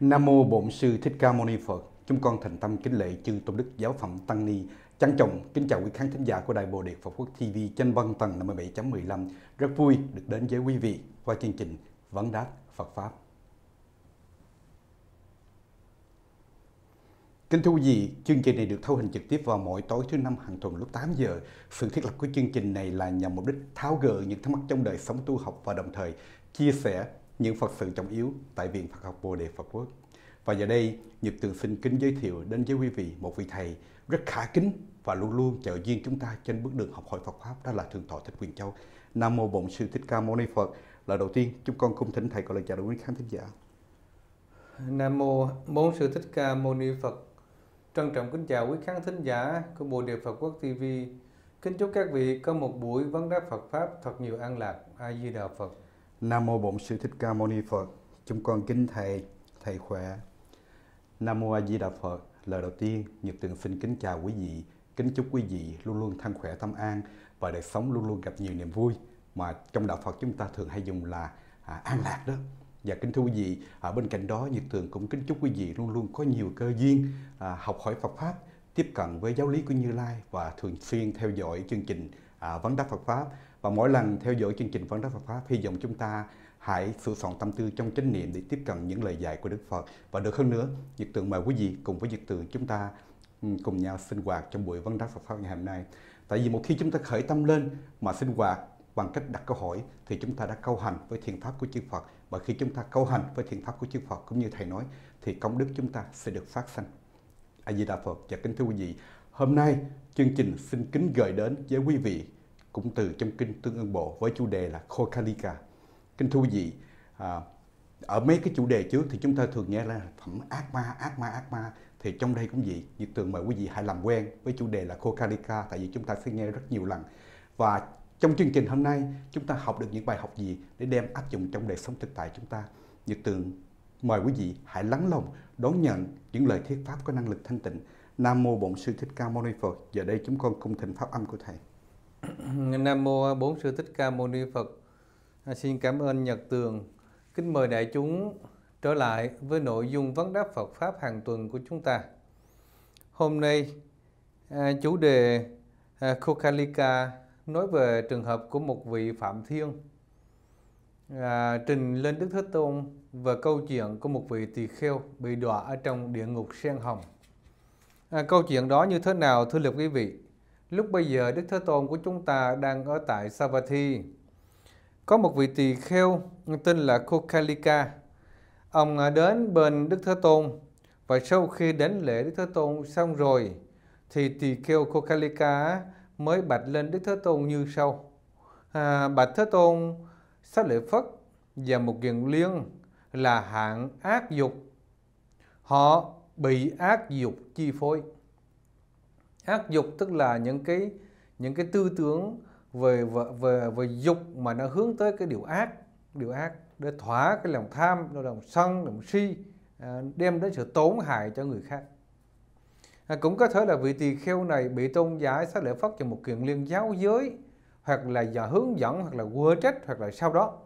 Nam mô Bổn sư Thích Ca Mâu Ni Phật. Chúng con thành tâm kính lễ chư tôn đức giáo phẩm tăng ni. Trang trọng kính chào quý khán thính giả của Đài Bồ Đề Phật Quốc TV trên văn tầng 57.15. Rất vui được đến với quý vị qua chương trình Vấn đáp Phật pháp. Kính thưa quý vị, chương trình này được thâu hình trực tiếp vào mỗi tối thứ năm hàng tuần lúc 8 giờ. Sự thiết lập của chương trình này là nhằm mục đích tháo gỡ những thắc mắc trong đời sống tu học và đồng thời chia sẻ những Phật sự trọng yếu tại Viện Phật học Bồ Đề Phật Quốc. Và giờ đây, Nhật Tường xin kính giới thiệu đến với quý vị một vị thầy rất khả kính và luôn luôn trợ duyên chúng ta trên bước đường học hỏi Phật Pháp đó là Thượng Thọ Thích Quyền Châu. Nam Mô Bổn Sư Thích Ca Mâu Ni Phật. Là đầu tiên, chúng con cung thỉnh Thầy có lời chào đến quý khán thính giả. Nam Mô Bổn Sư Thích Ca Mâu Ni Phật. Trân trọng kính chào quý khán thính giả của Bồ Đề Phật Quốc TV. Kính chúc các vị có một buổi vấn đáp Phật Pháp thật nhiều an lạc. A Di Đà Phật. Nam mô Bổn Sư Thích Ca Mâu Ni Phật. Chúng con kính thầy, thầy khỏe. Nam mô A Di Đà Phật. Lời đầu tiên, Nhật Tường xin kính chào quý vị, kính chúc quý vị luôn luôn thanh khỏe tâm an và đời sống luôn luôn gặp nhiều niềm vui mà trong đạo Phật chúng ta thường hay dùng là à, an lạc đó. Và kính thưa quý vị, ở bên cạnh đó Nhật Tường cũng kính chúc quý vị luôn luôn có nhiều cơ duyên à, học hỏi Phật pháp, tiếp cận với giáo lý của Như Lai và thường xuyên theo dõi chương trình à, vấn đáp Phật pháp và mỗi lần theo dõi chương trình Phấn Đất Phật Pháp, hy vọng chúng ta hãy sửa soạn tâm tư trong chánh niệm để tiếp cận những lời dạy của Đức Phật. Và được hơn nữa, Nhật Tường mời quý vị cùng với Nhật Tường chúng ta ừ, cùng nhau sinh hoạt trong buổi Vấn Đắc Phật Pháp ngày hôm nay. Tại vì một khi chúng ta khởi tâm lên mà sinh hoạt bằng cách đặt câu hỏi thì chúng ta đã câu hành với thiền pháp của chư Phật và khi chúng ta câu hành với thiền pháp của chư Phật cũng như thầy nói thì công đức chúng ta sẽ được phát sanh. A Di Đà Phật và kính thưa quý vị, hôm nay chương trình xin kính gửi đến với quý vị cũng từ trong kinh Tương Ưng Bộ với chủ đề là Khokalika. Kinh thú vị. À, ở mấy cái chủ đề trước thì chúng ta thường nghe là phẩm ác ma, ác ma, ác ma. Thì trong đây cũng vậy, Nhật Tường mời quý vị hãy làm quen với chủ đề là Khokalika tại vì chúng ta sẽ nghe rất nhiều lần. Và trong chương trình hôm nay chúng ta học được những bài học gì để đem áp dụng trong đời sống thực tại chúng ta. Nhật Tường mời quý vị hãy lắng lòng đón nhận những lời thuyết pháp có năng lực thanh tịnh. Nam mô Bổn Sư Thích Ca Mâu Ni Phật. Giờ đây chúng con cung thỉnh pháp âm của Thầy. Nam mô Bốn Sư Thích Ca Mâu Ni Phật. À, xin cảm ơn Nhật Tường. Kính mời đại chúng trở lại với nội dung vấn đáp Phật pháp hàng tuần của chúng ta. Hôm nay à, chủ đề à, nói về trường hợp của một vị Phạm Thiên à, trình lên Đức Thế Tôn và câu chuyện của một vị tỳ kheo bị đọa ở trong địa ngục sen hồng. À, câu chuyện đó như thế nào thưa lập quý vị? Lúc bây giờ Đức Thế Tôn của chúng ta đang ở tại Savatthi. Có một vị tỳ kheo tên là Kokalika. Ông đến bên Đức Thế Tôn và sau khi đến lễ Đức Thế Tôn xong rồi thì tỳ kheo Kokalika mới bạch lên Đức Thế Tôn như sau. À, bạch Thế Tôn, sáu lễ Phất và một kiền liên là hạng ác dục. Họ bị ác dục chi phối ác dục tức là những cái những cái tư tưởng về về về, về dục mà nó hướng tới cái điều ác điều ác để thỏa cái lòng tham lòng sân lòng si à, đem đến sự tổn hại cho người khác à, cũng có thể là vị tỳ kheo này bị tôn giả sẽ lễ phát cho một kiện liên giáo giới hoặc là giả hướng dẫn hoặc là quơ trách hoặc là sau đó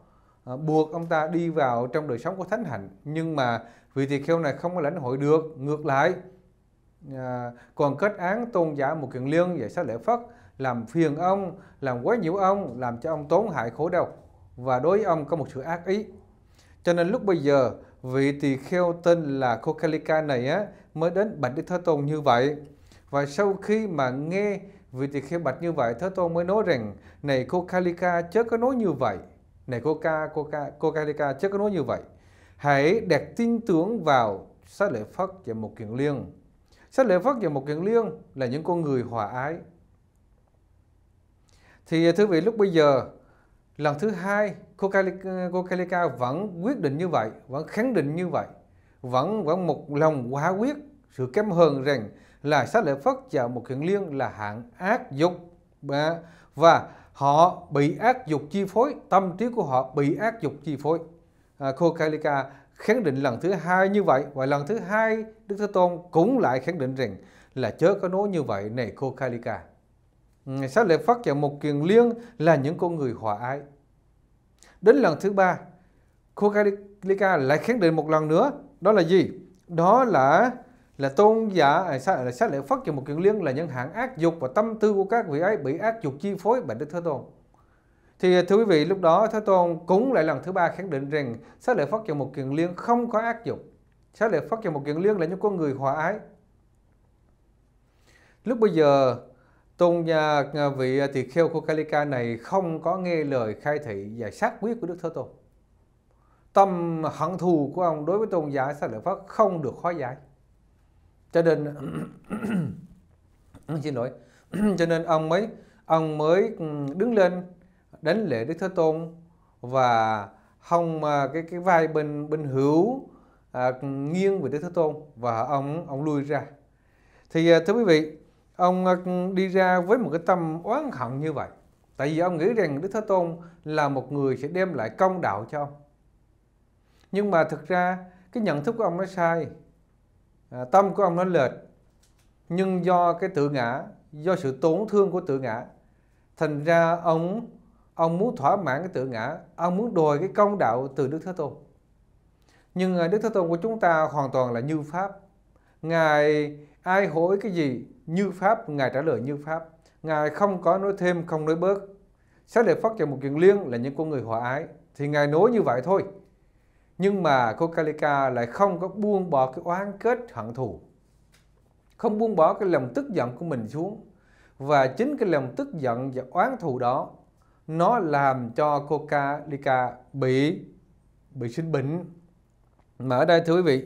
à, buộc ông ta đi vào trong đời sống của thánh hạnh nhưng mà vị tỳ kheo này không có lãnh hội được ngược lại à, còn kết án tôn giả một kiền liêng về xá lễ phất làm phiền ông làm quá nhiều ông làm cho ông tốn hại khổ đau và đối với ông có một sự ác ý cho nên lúc bây giờ vị tỳ kheo tên là Kokalika này á, mới đến bạch Đức Thế Tôn như vậy và sau khi mà nghe vị tỳ kheo bạch như vậy Thế Tôn mới nói rằng này Kokalika chớ có nói như vậy này cô cô ca ca Coca Coca ca chớ có nói như vậy hãy đặt tin tưởng vào sát lễ Phất và một kiền liêng Sách Lễ Phất và một Kiền Liên là những con người hòa ái. Thì à, thưa vị lúc bây giờ, lần thứ hai, cô Kalika, cô Kalika vẫn quyết định như vậy, vẫn khẳng định như vậy, vẫn vẫn một lòng quả quyết sự kém hơn rằng là sách Lễ Phất và một Kiền Liên là hạng ác dục à, và họ bị ác dục chi phối, tâm trí của họ bị ác dục chi phối. À, cô Kalika khẳng định lần thứ hai như vậy và lần thứ hai Đức Thế Tôn cũng lại khẳng định rằng là chớ có nói như vậy này cô Kalika. Sáu lệ phát và một kiền liên là những con người hòa ái. Đến lần thứ ba, cô Kalika lại khẳng định một lần nữa đó là gì? Đó là là tôn giả à, sao là sát lệ phát và một kiền liên là những hạng ác dục và tâm tư của các vị ấy bị ác dục chi phối bởi Đức Thế Tôn. Thì à, thưa quý vị, lúc đó Thế Tôn cũng lại lần thứ ba khẳng định rằng xá lợi phát và một kiền liên không có ác dục Xá lợi phát và một kiền liên là những con người hòa ái. Lúc bây giờ, tôn nhà vị à, tỳ kheo của Kalika này không có nghe lời khai thị và sát quyết của Đức Thế Tôn. Tâm hận thù của ông đối với tôn giả sát lợi Phất không được hóa giải. Cho nên, xin lỗi, cho nên ông mới ông mới ừ, đứng lên đến lễ Đức Thế Tôn và hông à, cái cái vai bên bên hữu à, nghiêng về Đức Thế Tôn và ông ông lui ra. Thì à, thưa quý vị, ông à, đi ra với một cái tâm oán hận như vậy. Tại vì ông nghĩ rằng Đức Thế Tôn là một người sẽ đem lại công đạo cho ông. Nhưng mà thực ra cái nhận thức của ông nó sai. À, tâm của ông nó lệch. Nhưng do cái tự ngã, do sự tổn thương của tự ngã, thành ra ông ông muốn thỏa mãn cái tự ngã ông muốn đòi cái công đạo từ đức thế tôn nhưng à, đức thế tôn của chúng ta hoàn toàn là như pháp ngài ai hỏi cái gì như pháp ngài trả lời như pháp ngài không có nói thêm không nói bớt Sáu đề phát và một Kiền Liên là những con người hòa ái Thì Ngài nói như vậy thôi Nhưng mà cô Kalika lại không có buông bỏ cái oán kết hận thù Không buông bỏ cái lòng tức giận của mình xuống Và chính cái lòng tức giận và oán thù đó nó làm cho coca lica bị bị sinh bệnh mà ở đây thưa quý vị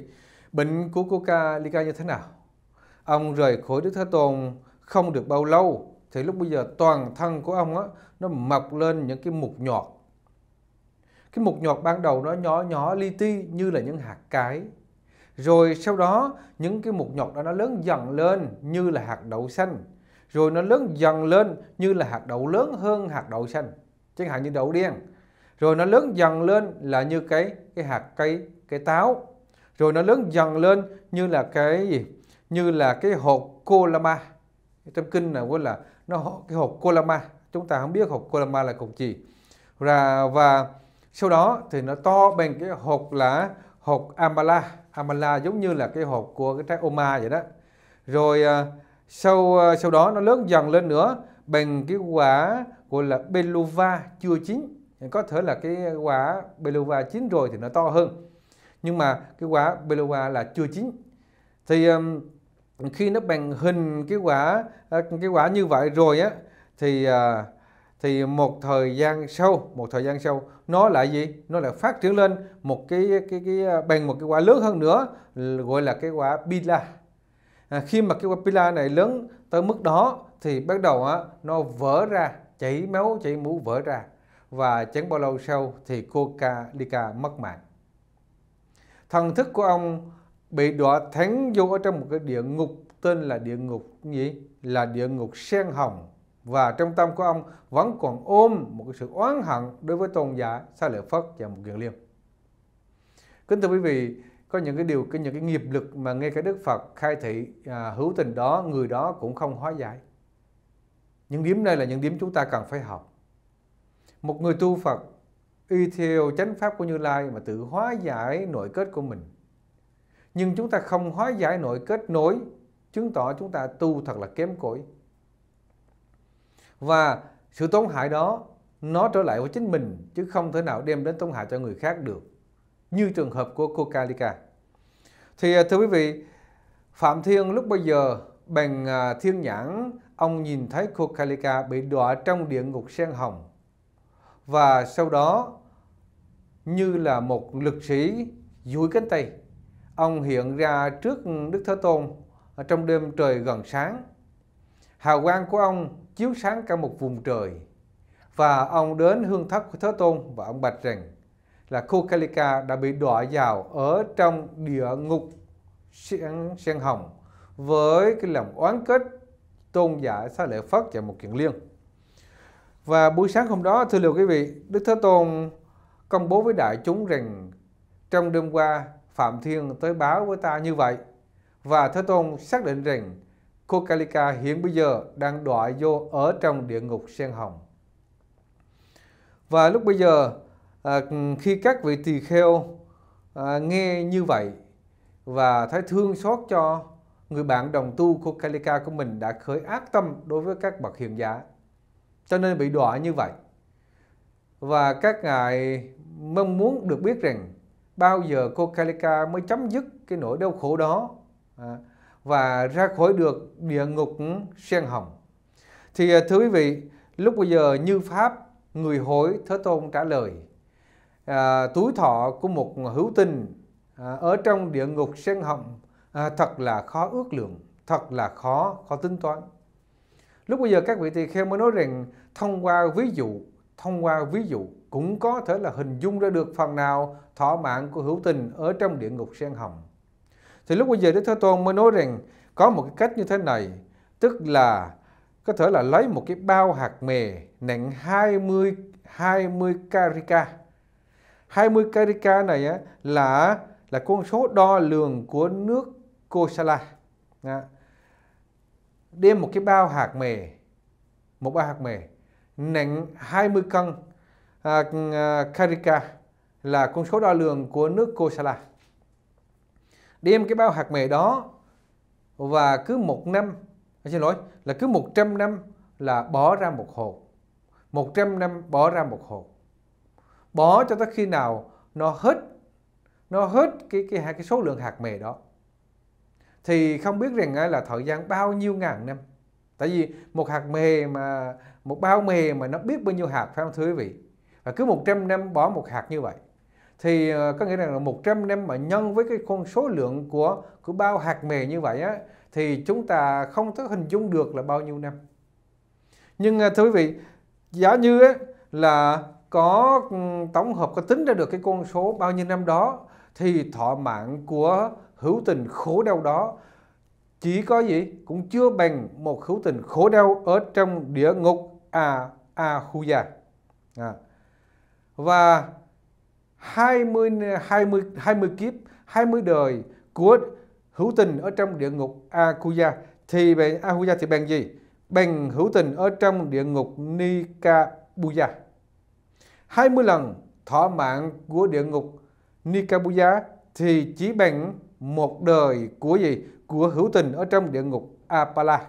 bệnh của coca lica như thế nào ông rời khỏi đức thế tôn không được bao lâu thì lúc bây giờ toàn thân của ông á, nó mọc lên những cái mục nhọt cái mục nhọt ban đầu nó nhỏ nhỏ li ti như là những hạt cái rồi sau đó những cái mục nhọt đó nó lớn dần lên như là hạt đậu xanh rồi nó lớn dần lên như là hạt đậu lớn hơn hạt đậu xanh chẳng hạn như đậu đen rồi nó lớn dần lên là như cái cái hạt cây cái táo rồi nó lớn dần lên như là cái gì như là cái hột colama trong kinh là gọi là nó cái hột colama chúng ta không biết hột colama là hột gì và và sau đó thì nó to bằng cái hột là hột amala amala giống như là cái hột của cái trái oma vậy đó rồi à, sau ờ, sau đó nó lớn dần lên nữa bằng cái quả gọi là beluva chưa chín có thể là cái quả beluva chín rồi thì nó to hơn nhưng mà cái quả beluva là chưa chín thì khi nó bằng hình cái quả ờ, cái quả như vậy rồi á thì ờ, thì một thời gian sau một thời gian sau nó lại gì nó lại phát triển lên một cái cái cái bằng một cái quả lớn hơn nữa gọi là cái quả pila à, khi mà cái papilla này lớn tới mức đó thì bắt đầu á, nó vỡ ra chảy máu chảy mũ vỡ ra và chẳng bao lâu sau thì Coca Lica mất mạng thần thức của ông bị đọa thánh vô ở trong một cái địa ngục tên là địa ngục gì là địa ngục sen hồng và trong tâm của ông vẫn còn ôm một cái sự oán hận đối với tôn giả Sa Lợi Phất và một Kiền Liêm. Kính thưa quý vị, có những cái điều cái những cái nghiệp lực mà nghe cái Đức Phật khai thị à, hữu tình đó người đó cũng không hóa giải những điểm này là những điểm chúng ta cần phải học một người tu Phật y theo chánh pháp của Như Lai mà tự hóa giải nội kết của mình nhưng chúng ta không hóa giải nội kết nối chứng tỏ chúng ta tu thật là kém cỏi và sự tổn hại đó nó trở lại với chính mình chứ không thể nào đem đến tổn hại cho người khác được như trường hợp của Kokalika. Thì à, thưa quý vị, Phạm Thiên lúc bây giờ bằng à, thiên nhãn ông nhìn thấy Kokalika bị đọa trong địa ngục sen hồng và sau đó như là một lực sĩ duỗi cánh tay ông hiện ra trước Đức Thế Tôn trong đêm trời gần sáng hào quang của ông chiếu sáng cả một vùng trời và ông đến hương thất của Thế Tôn và ông bạch rằng là Kokalika đã bị đọa vào ở trong địa ngục sen, sen hồng với cái lòng oán kết tôn giả xá lợi Phất và một kiện liên. Và buổi sáng hôm đó, thưa lưu quý vị, Đức Thế Tôn công bố với đại chúng rằng trong đêm qua Phạm Thiên tới báo với ta như vậy và Thế Tôn xác định rằng Kokalika hiện bây giờ đang đọa vô ở trong địa ngục sen hồng. Và lúc bây giờ à, khi các vị tỳ kheo à, nghe như vậy và thấy thương xót cho người bạn đồng tu của Kalika của mình đã khởi ác tâm đối với các bậc hiền giả cho nên bị đọa như vậy và các ngài mong muốn được biết rằng bao giờ cô Kalika mới chấm dứt cái nỗi đau khổ đó à, và ra khỏi được địa ngục sen hồng thì à, thưa quý vị lúc bây giờ như pháp người hỏi thế tôn trả lời à, túi thọ của một hữu tình à, ở trong địa ngục sen hồng à, thật là khó ước lượng, thật là khó khó tính toán. Lúc bây giờ các vị tỳ kheo mới nói rằng thông qua ví dụ, thông qua ví dụ cũng có thể là hình dung ra được phần nào thọ mạng của hữu tình ở trong địa ngục sen hồng. Thì lúc bây giờ Đức Thế Tôn mới nói rằng có một cái cách như thế này, tức là có thể là lấy một cái bao hạt mè nặng 20 20 carica 20 karika này á, là là con số đo lường của nước Kosala. À. Đem một cái bao hạt mè, một bao hạt mè nặng 20 cân à, karika à, là con số đo lường của nước Kosala. Đem cái bao hạt mè đó và cứ một năm, à, xin lỗi, là cứ 100 năm là bỏ ra một hột. 100 năm bỏ ra một hộp bỏ cho tới khi nào nó hết nó hết cái cái hai cái số lượng hạt mè đó thì không biết rằng là thời gian bao nhiêu ngàn năm tại vì một hạt mè mà một bao mè mà nó biết bao nhiêu hạt phải không thưa quý vị và cứ 100 năm bỏ một hạt như vậy thì ờ, có nghĩa rằng là 100 năm mà nhân với cái con số lượng của của bao hạt mè như vậy á thì chúng ta không thể hình dung được là bao nhiêu năm nhưng ờ, thưa quý vị giả như á, là có ừ, tổng hợp có tính ra được cái con số bao nhiêu năm đó thì thọ mạng của hữu tình khổ đau đó chỉ có gì cũng chưa bằng một hữu tình khổ đau ở trong địa ngục à a khu gia à. và 20 20 20 kiếp 20 đời của hữu tình ở trong địa ngục a thì bằng a thì bằng gì bằng hữu tình ở trong địa ngục nikabuya Buya. 20 lần thọ mạng của địa ngục Nikabuya thì chỉ bằng một đời của gì? Của hữu tình ở trong địa ngục Apala.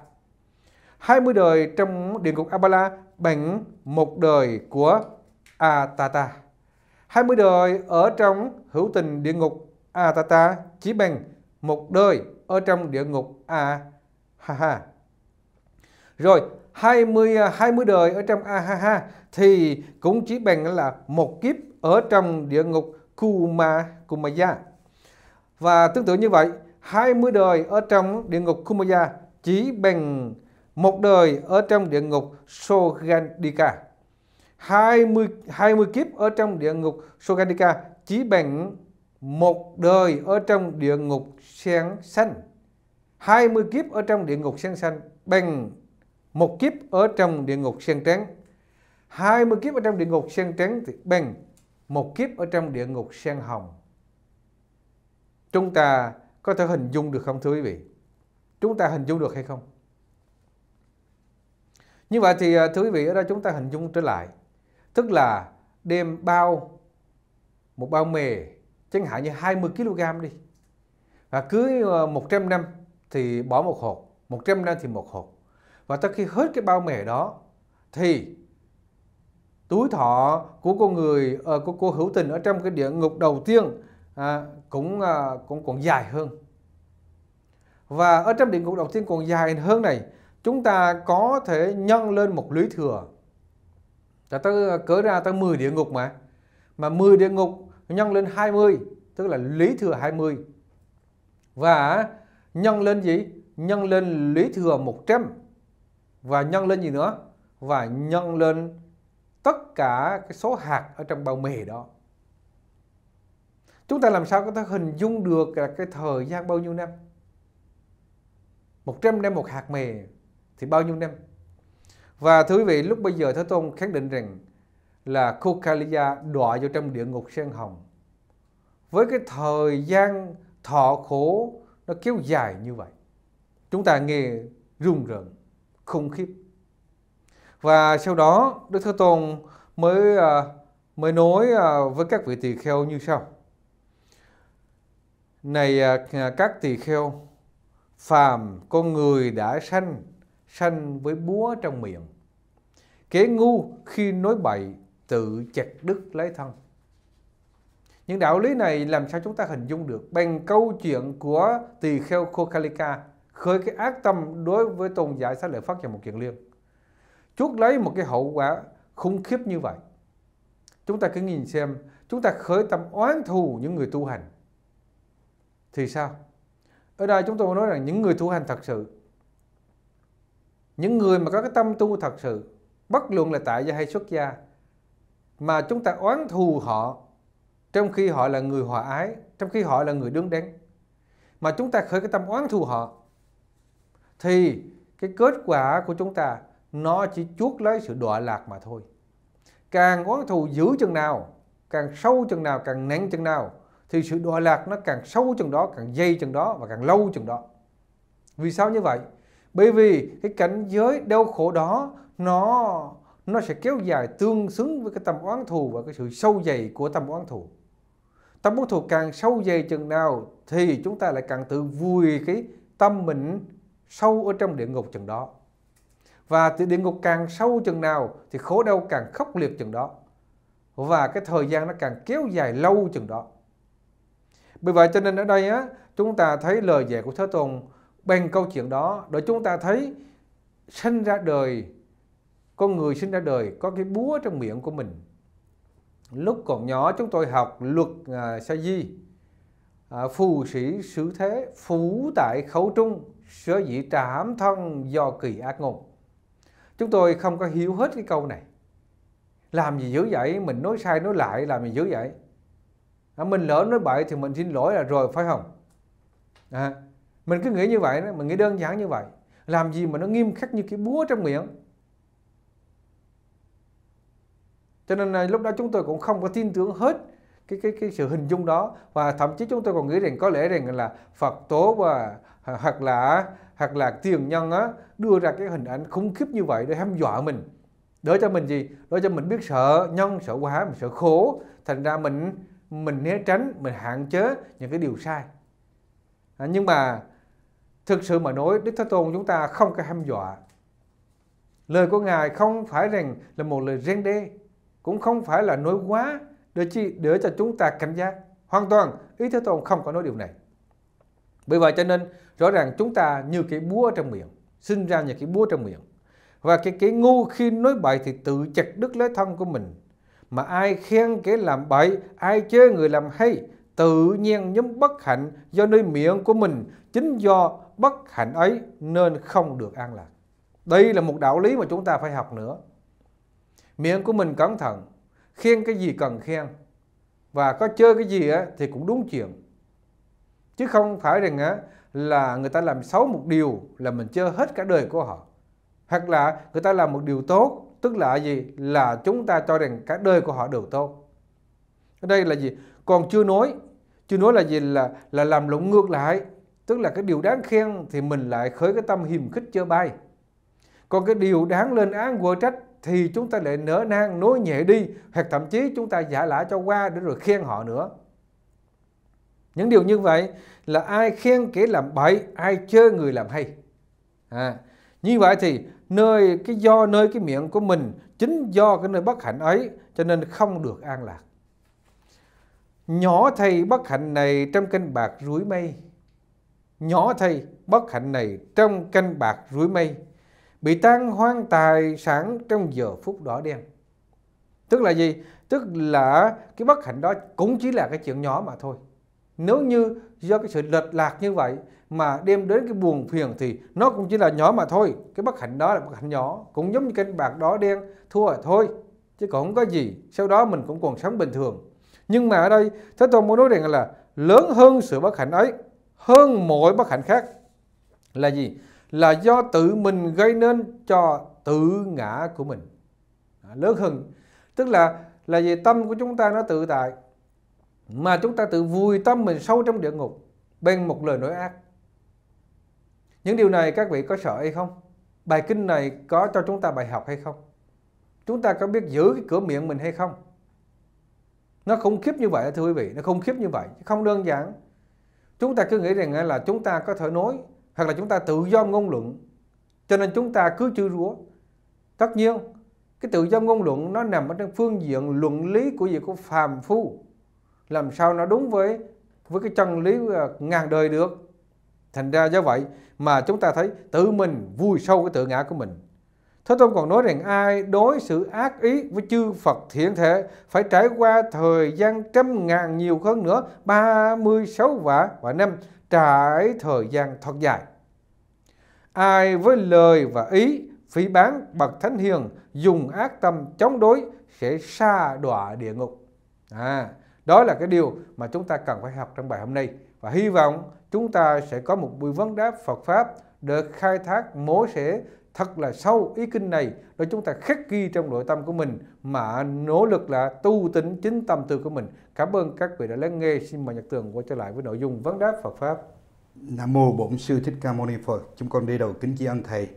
20 đời trong địa ngục Apala bằng một đời của Atata. 20 đời ở trong hữu tình địa ngục Atata chỉ bằng một đời ở trong địa ngục A ha ha. Rồi 20 20 đời ở trong A ha ha thì cũng chỉ bằng là một kiếp ở trong địa ngục Kuma Kumaya. Và tương tự như vậy, 20 đời ở trong địa ngục Kumaya chỉ bằng một đời ở trong địa ngục Sogandika. 20 20 kiếp ở trong địa ngục Sogandika chỉ bằng một đời ở trong địa ngục sen xanh. 20 kiếp ở trong địa ngục sen xanh bằng một kiếp ở trong địa ngục sen trắng. 20 kiếp ở trong địa ngục sen trắng thì bằng một kiếp ở trong địa ngục sen hồng. Chúng ta có thể hình dung được không thưa quý vị? Chúng ta hình dung được hay không? Như vậy thì à, thưa quý vị ở đây chúng ta hình dung trở lại. Tức là đem bao một bao mề chẳng hạn như 20 kg đi. Và cứ 100 à, năm thì bỏ một hột, 100 năm thì một hộp Và tới khi hết cái bao mề đó thì túi thọ của cô người ờ, của cô hữu tình ở trong cái địa ngục đầu tiên à, cũng à, cũng còn dài hơn và ở trong địa ngục đầu tiên còn dài hơn này chúng ta có thể nhân lên một lưới thừa là ta à, cỡ ra tới 10 địa ngục mà mà 10 địa ngục nhân lên 20 tức là lý thừa 20 và nhân lên gì nhân lên lý thừa 100 và nhân lên gì nữa và nhân lên tất cả cái số hạt ở trong bao mì đó chúng ta làm sao có thể hình dung được là cái thời gian bao nhiêu năm 100 năm một hạt mì thì bao nhiêu năm và thưa quý vị lúc bây giờ Thế Tôn khẳng định rằng là Kukaliya đọa vào trong địa ngục sen hồng với cái thời gian thọ khổ nó kéo dài như vậy chúng ta nghe rung rợn khủng khiếp và sau đó Đức Thế Tôn mới à, mới nói à, với các vị tỳ kheo như sau. Này à, các tỳ kheo, phàm con người đã sanh, sanh với búa trong miệng. kế ngu khi nói bậy tự chặt đứt lấy thân. Những đạo lý này làm sao chúng ta hình dung được bằng câu chuyện của tỳ kheo Kokhalika khởi cái ác tâm đối với tôn giả xá lợi phát và một kiện liên chuốc lấy một cái hậu quả khủng khiếp như vậy. Chúng ta cứ nhìn xem, chúng ta khởi tâm oán thù những người tu hành. Thì sao? Ở đây chúng tôi nói rằng những người tu hành thật sự, những người mà có cái tâm tu thật sự, bất luận là tại gia hay xuất gia, mà chúng ta oán thù họ trong khi họ là người hòa ái, trong khi họ là người đứng đắn, mà chúng ta khởi cái tâm oán thù họ, thì cái kết quả của chúng ta nó chỉ chuốt lấy sự đọa lạc mà thôi càng oán thù dữ chừng nào càng sâu chừng nào càng nặng chừng nào thì sự đọa lạc nó càng sâu chừng đó càng dây chừng đó và càng lâu chừng đó vì sao như vậy bởi vì cái cảnh giới đau khổ đó nó nó sẽ kéo dài tương xứng với cái tâm oán thù và cái sự sâu dày của tâm oán thù tâm oán thù càng sâu dày chừng nào thì chúng ta lại càng tự vùi cái tâm mình sâu ở trong địa ngục chừng đó và thì địa ngục càng sâu chừng nào thì khổ đau càng khốc liệt chừng đó và cái thời gian nó càng kéo dài lâu chừng đó bởi vậy cho nên ở đây á chúng ta thấy lời dạy của Thế Tôn bằng câu chuyện đó để chúng ta thấy sinh ra đời con người sinh ra đời có cái búa trong miệng của mình lúc còn nhỏ chúng tôi học luật à, sa di à, phù sĩ xử thế phủ tại khẩu trung sở dĩ trảm thân do kỳ ác ngôn chúng tôi không có hiểu hết cái câu này làm gì dữ vậy mình nói sai nói lại làm gì dữ vậy à, mình lỡ nói bậy thì mình xin lỗi là rồi phải không à, mình cứ nghĩ như vậy đó mình nghĩ đơn giản như vậy làm gì mà nó nghiêm khắc như cái búa trong miệng cho nên là lúc đó chúng tôi cũng không có tin tưởng hết cái cái cái sự hình dung đó và thậm chí chúng tôi còn nghĩ rằng có lẽ rằng là Phật tố và hoặc là hoặc là tiền nhân á, đưa ra cái hình ảnh khủng khiếp như vậy để hăm dọa mình để cho mình gì để cho mình biết sợ nhân sợ quá mình sợ khổ thành ra mình mình né tránh mình hạn chế những cái điều sai à, nhưng mà thực sự mà nói đức thế tôn chúng ta không có hăm dọa lời của ngài không phải rằng là một lời rên đê cũng không phải là nói quá để chi để cho chúng ta cảnh giác hoàn toàn ý thế tôn không có nói điều này bởi vậy cho nên rõ ràng chúng ta như cái búa trong miệng sinh ra như cái búa trong miệng và cái cái ngu khi nói bậy thì tự chặt đứt lấy thân của mình mà ai khen kẻ làm bậy ai chê người làm hay tự nhiên nhóm bất hạnh do nơi miệng của mình chính do bất hạnh ấy nên không được an lạc đây là một đạo lý mà chúng ta phải học nữa miệng của mình cẩn thận khen cái gì cần khen và có chơi cái gì thì cũng đúng chuyện chứ không phải rằng á là người ta làm xấu một điều là mình chơi hết cả đời của họ hoặc là người ta làm một điều tốt tức là gì là chúng ta cho rằng cả đời của họ đều tốt ở đây là gì còn chưa nói chưa nói là gì là là làm lộn ngược lại tức là cái điều đáng khen thì mình lại khởi cái tâm hiềm khích chơi bay còn cái điều đáng lên án quở trách thì chúng ta lại nỡ nang nói nhẹ đi hoặc thậm chí chúng ta giả lả cho qua để rồi khen họ nữa những điều như vậy là ai khen kẻ làm bậy, ai chê người làm hay. À, như vậy thì nơi cái do nơi cái miệng của mình chính do cái nơi bất hạnh ấy cho nên không được an lạc. Nhỏ thầy bất hạnh này trong canh bạc rủi mây. Nhỏ thầy bất hạnh này trong canh bạc rủi mây. Bị tan hoang tài sản trong giờ phút đỏ đen. Tức là gì? Tức là cái bất hạnh đó cũng chỉ là cái chuyện nhỏ mà thôi nếu như do cái sự lệch lạc như vậy mà đem đến cái buồn phiền thì nó cũng chỉ là nhỏ mà thôi cái bất hạnh đó là bất hạnh nhỏ cũng giống như cái bạc đó đen thua là thôi chứ còn không có gì sau đó mình cũng còn sống bình thường nhưng mà ở đây thế tôn muốn nói rằng là lớn hơn sự bất hạnh ấy hơn mọi bất hạnh khác là gì là do tự mình gây nên cho tự ngã của mình lớn hơn tức là là gì tâm của chúng ta nó tự tại mà chúng ta tự vùi tâm mình sâu trong địa ngục bên một lời nói ác những điều này các vị có sợ hay không bài kinh này có cho chúng ta bài học hay không chúng ta có biết giữ cái cửa miệng mình hay không nó khủng khiếp như vậy thưa quý vị nó khủng khiếp như vậy không đơn giản chúng ta cứ nghĩ rằng là chúng ta có thể nói hoặc là chúng ta tự do ngôn luận cho nên chúng ta cứ chưa rúa tất nhiên cái tự do ngôn luận nó nằm ở trong phương diện luận lý của việc của phàm phu làm sao nó đúng với với cái chân lý à, ngàn đời được thành ra do vậy mà chúng ta thấy tự mình vui sâu cái tự ngã của mình Thế Tôn còn nói rằng ai đối xử ác ý với chư Phật thiện thể phải trải qua thời gian trăm ngàn nhiều hơn nữa 36 vả và năm trải thời gian thật dài. Ai với lời và ý phỉ bán bậc thánh hiền dùng ác tâm chống đối sẽ xa đọa địa ngục. À, đó là cái điều mà chúng ta cần phải học trong bài hôm nay và hy vọng chúng ta sẽ có một buổi vấn đáp Phật Pháp được khai thác mổ xẻ thật là sâu ý kinh này để chúng ta khắc ghi trong nội tâm của mình mà nỗ lực là tu tính chính tâm tư của mình. Cảm ơn các vị đã lắng nghe. Xin mời Nhật Tường quay trở lại với nội dung vấn đáp Phật Pháp. Nam mô Bổn Sư Thích Ca Mâu Ni Phật. Chúng con đi đầu kính tri ân Thầy.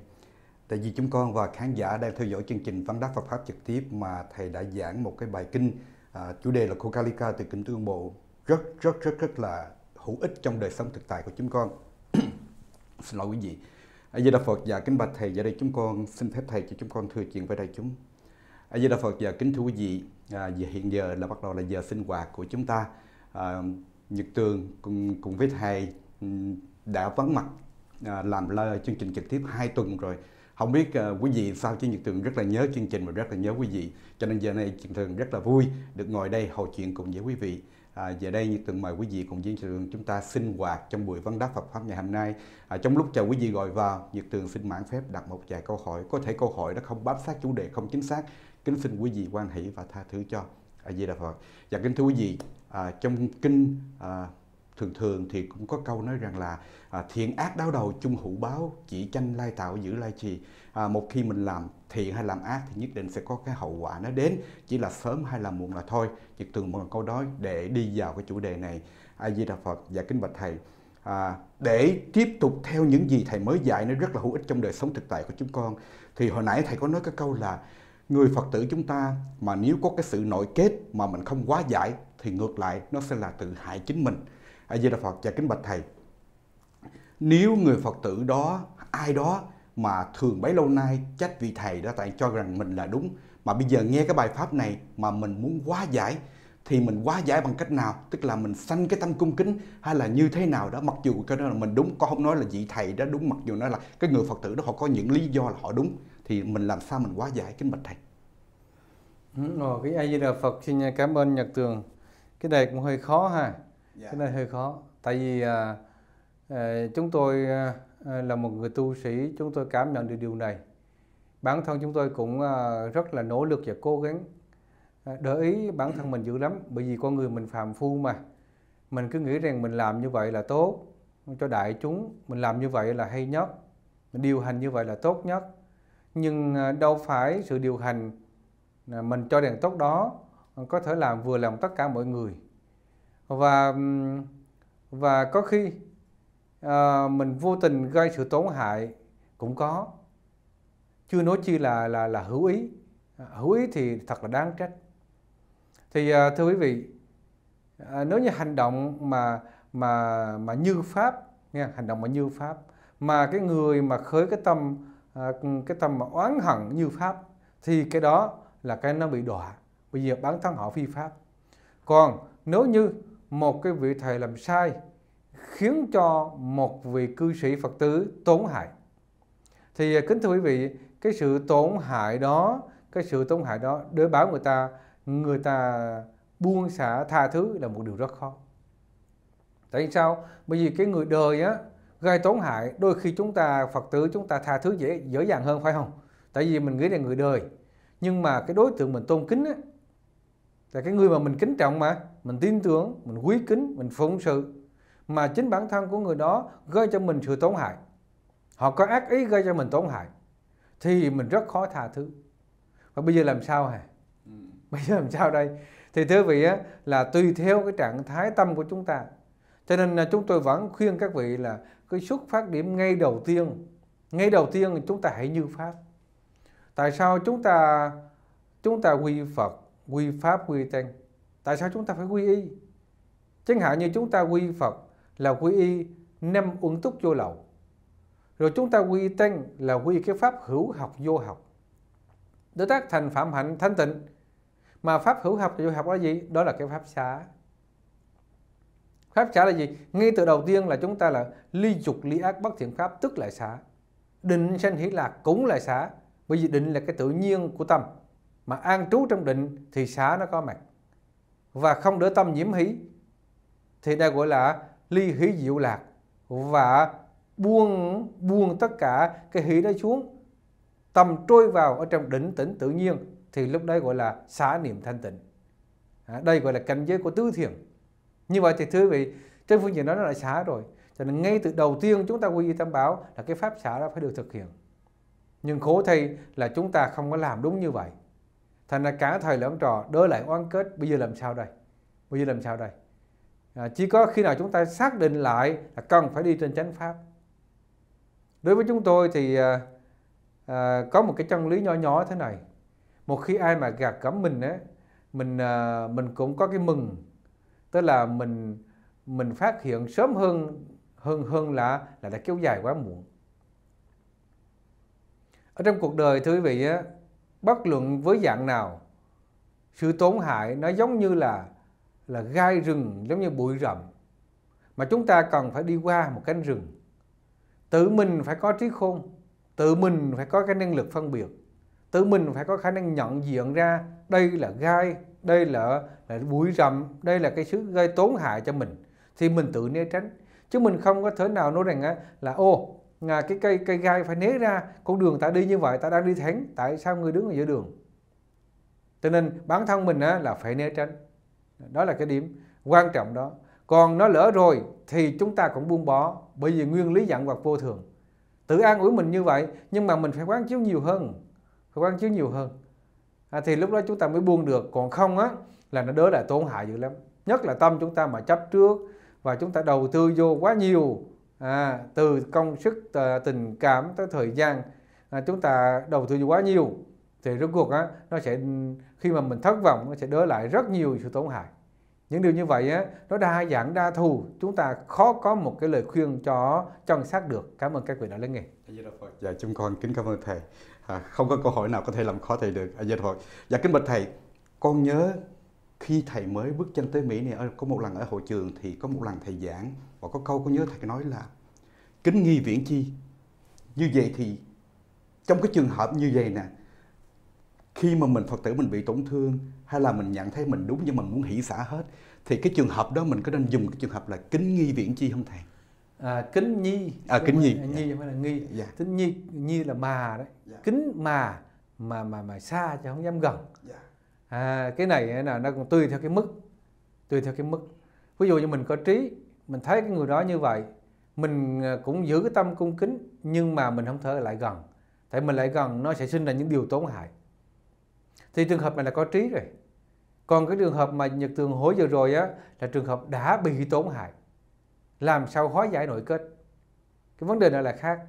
Tại vì chúng con và khán giả đang theo dõi chương trình Vấn đáp Phật Pháp trực tiếp mà Thầy đã giảng một cái bài kinh à, chủ đề là Coca-Cola từ kinh tương bộ rất rất rất rất là hữu ích trong đời sống thực tại của chúng con xin lỗi quý vị a di đà phật và kính bạch thầy giờ đây chúng con xin phép thầy cho chúng con thưa chuyện với đại chúng a di đà phật và kính thưa quý vị à, giờ hiện giờ là bắt đầu là giờ sinh hoạt của chúng ta à, nhật tường cùng cùng với thầy đã vắng mặt à, làm lời chương trình trực tiếp hai tuần rồi không biết uh, quý vị sao chứ Nhật Thường rất là nhớ chương trình và rất là nhớ quý vị cho nên giờ này Nhật Thường rất là vui được ngồi đây hội chuyện cùng với quý vị À, giờ đây nhật từng mời quý vị cùng với trường chúng ta sinh hoạt trong buổi vấn đáp Phật pháp ngày hôm nay. À, trong lúc chờ quý vị gọi vào, Nhật Tường xin mãn phép đặt một vài câu hỏi. Có thể câu hỏi đó không bám sát chủ đề, không chính xác. Kính xin quý vị quan hỷ và tha thứ cho. A à, Di Đà Phật. Và dạ kính thưa quý vị, à, trong kinh à, thường thường thì cũng có câu nói rằng là à, thiện ác đau đầu chung hữu báo chỉ tranh lai tạo giữ lai trì à, một khi mình làm thiện hay làm ác thì nhất định sẽ có cái hậu quả nó đến chỉ là sớm hay là muộn là thôi chỉ từng một câu đó để đi vào cái chủ đề này a di đà phật và kính bạch thầy à, để tiếp tục theo những gì thầy mới dạy nó rất là hữu ích trong đời sống thực tại của chúng con thì hồi nãy thầy có nói cái câu là người phật tử chúng ta mà nếu có cái sự nội kết mà mình không quá giải thì ngược lại nó sẽ là tự hại chính mình a di đà phật và kính bạch thầy nếu người phật tử đó ai đó mà thường bấy lâu nay trách vị thầy đó tại cho rằng mình là đúng mà bây giờ nghe cái bài pháp này mà mình muốn hóa giải thì mình hóa giải bằng cách nào tức là mình sanh cái tâm cung kính hay là như thế nào đó mặc dù cái đó là mình đúng có không nói là vị thầy đó đúng mặc dù nói là cái người phật tử đó họ có những lý do là họ đúng thì mình làm sao mình hóa giải kính bạch thầy ừ, cái a di đà phật xin cảm ơn nhật tường cái này cũng hơi khó ha Dạ. cho nên hơi khó tại vì à, à, chúng tôi à, à, là một người tu sĩ chúng tôi cảm nhận được điều này bản thân chúng tôi cũng à, rất là nỗ lực và cố gắng à, để ý bản thân mình dữ lắm bởi vì con người mình phàm phu mà mình cứ nghĩ rằng mình làm như vậy là tốt cho đại chúng mình làm như vậy là hay nhất mình điều hành như vậy là tốt nhất nhưng à, đâu phải sự điều hành à, mình cho đèn tốt đó có thể làm vừa lòng tất cả mọi người và và có khi à, mình vô tình gây sự tổn hại cũng có chưa nói chi là là là hữu ý hữu ý thì thật là đáng trách thì à, thưa quý vị à, nếu như hành động mà mà mà như pháp nha hành động mà như pháp mà cái người mà khởi cái tâm à, cái tâm mà oán hận như pháp thì cái đó là cái nó bị đọa bây giờ bản thân họ phi pháp còn nếu như một cái vị thầy làm sai khiến cho một vị cư sĩ Phật tử tổn hại. Thì à, kính thưa quý vị, cái sự tổn hại đó, cái sự tổn hại đó đối báo người ta, người ta buông xả tha thứ là một điều rất khó. Tại sao? Bởi vì cái người đời á gây tổn hại, đôi khi chúng ta Phật tử chúng ta tha thứ dễ dễ dàng hơn phải không? Tại vì mình nghĩ là người đời, nhưng mà cái đối tượng mình tôn kính á là cái người mà mình kính trọng mà mình tin tưởng mình quý kính mình phụng sự mà chính bản thân của người đó gây cho mình sự tổn hại họ có ác ý gây cho mình tổn hại thì mình rất khó tha thứ và bây giờ làm sao hả ừ. bây giờ làm sao đây thì thưa vị á, là tùy theo cái trạng thái tâm của chúng ta cho nên là chúng tôi vẫn khuyên các vị là cái xuất phát điểm ngay đầu tiên ngay đầu tiên chúng ta hãy như pháp tại sao chúng ta chúng ta quy phật quy pháp quy tăng Tại sao chúng ta phải quy y? Chẳng hạn như chúng ta quy Phật là quy y năm uẩn túc vô lậu. Rồi chúng ta quy tăng là quy cái pháp hữu học vô học. Để tác thành phạm hạnh thanh tịnh. Mà pháp hữu học vô học là gì? Đó là cái pháp xá. Pháp xá là gì? Ngay từ đầu tiên là chúng ta là ly dục ly ác bất thiện pháp tức là xá. Định sanh hỷ lạc cũng là xá. Bởi vì định là cái tự nhiên của tâm. Mà an trú trong định thì xá nó có mặt và không để tâm nhiễm hí thì đây gọi là ly hí diệu lạc và buông buông tất cả cái hí đó xuống tâm trôi vào ở trong đỉnh tĩnh tự nhiên thì lúc đấy gọi là xả niệm thanh tịnh à, đây gọi là cảnh giới của tứ thiền như vậy thì thưa quý vị trên phương diện đó nó đã xả rồi cho nên ngay từ đầu tiên chúng ta quy y tam bảo là cái pháp xả đó phải được thực hiện nhưng khổ thay là chúng ta không có làm đúng như vậy thành ra cả thầy lẫn trò đối lại oan kết bây giờ làm sao đây bây giờ làm sao đây à, chỉ có khi nào chúng ta xác định lại là cần phải đi trên chánh pháp đối với chúng tôi thì à, à, có một cái chân lý nhỏ nhỏ thế này một khi ai mà gạt gẫm mình ấy mình à, mình cũng có cái mừng tức là mình mình phát hiện sớm hơn hơn hơn là là đã kéo dài quá muộn ở trong cuộc đời thưa quý vị á bất luận với dạng nào sự tổn hại nó giống như là là gai rừng giống như bụi rậm mà chúng ta cần phải đi qua một cánh rừng tự mình phải có trí khôn tự mình phải có cái năng lực phân biệt tự mình phải có khả năng nhận diện ra đây là gai đây là, là bụi rậm đây là cái sự gây tốn hại cho mình thì mình tự né tránh chứ mình không có thể nào nói rằng là ô à, cái cây cây gai phải né ra con đường ta đi như vậy ta đang đi thánh tại sao người đứng ở giữa đường cho nên bản thân mình á, là phải né tránh đó là cái điểm quan trọng đó còn nó lỡ rồi thì chúng ta cũng buông bỏ bởi vì nguyên lý dạng hoặc vô thường tự an ủi mình như vậy nhưng mà mình phải quán chiếu nhiều hơn phải quán chiếu nhiều hơn à, thì lúc đó chúng ta mới buông được còn không á là nó đỡ lại tổn hại dữ lắm nhất là tâm chúng ta mà chấp trước và chúng ta đầu tư vô quá nhiều à, từ công sức à, tình cảm tới thời gian à, chúng ta đầu tư quá nhiều thì rốt cuộc á, nó sẽ khi mà mình thất vọng nó sẽ đỡ lại rất nhiều sự tổn hại những điều như vậy á, nó đa dạng đa thù chúng ta khó có một cái lời khuyên cho chân xác được cảm ơn các vị đã lắng nghe dạ chúng con kính cảm ơn thầy à, không có câu hỏi nào có thể làm khó thầy được dạ thôi dạ kính bạch thầy con nhớ khi thầy mới bước chân tới Mỹ này có một lần ở hội trường thì có một lần thầy giảng và có câu có nhớ thầy nói là kính nghi viễn chi như vậy thì trong cái trường hợp như vậy nè khi mà mình phật tử mình bị tổn thương hay là mình nhận thấy mình đúng nhưng mình muốn hỷ xả hết thì cái trường hợp đó mình có nên dùng cái trường hợp là kính nghi viễn chi không thầy à, kính nhi à kính nhi nhi yeah. Dạ. phải là nghi yeah. Dạ. kính nhi nhi là mà đấy yeah. Dạ. kính mà mà mà mà xa chứ không dám gần yeah à, cái này là nó còn tùy theo cái mức tùy theo cái mức ví dụ như mình có trí mình thấy cái người đó như vậy mình à, cũng giữ cái tâm cung kính nhưng mà mình không thể lại gần tại mình lại gần nó sẽ sinh ra những điều tổn hại thì trường hợp này là có trí rồi còn cái trường hợp mà nhật tường hối vừa rồi á là trường hợp đã bị tổn hại làm sao hóa giải nội kết cái vấn đề này là khác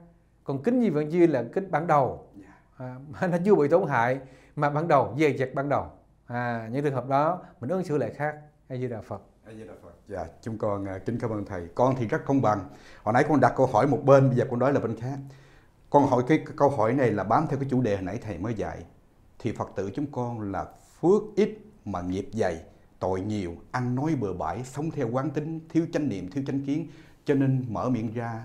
còn kính gì vẫn duy là kính ban đầu dạ. à, mà nó chưa bị tổn hại mà ban đầu dè dặt ban đầu à, những trường hợp đó mình ứng xử lại khác a như đà phật a di đà phật dạ chúng con à, kính cảm ơn thầy con thì rất không bằng hồi nãy con đặt câu hỏi một bên bây giờ con nói là bên khác con hỏi cái câu hỏi này là bám theo cái chủ đề hồi nãy thầy mới dạy thì phật tử chúng con là phước ít mà nghiệp dày tội nhiều ăn nói bừa bãi sống theo quán tính thiếu chánh niệm thiếu chánh kiến cho nên mở miệng ra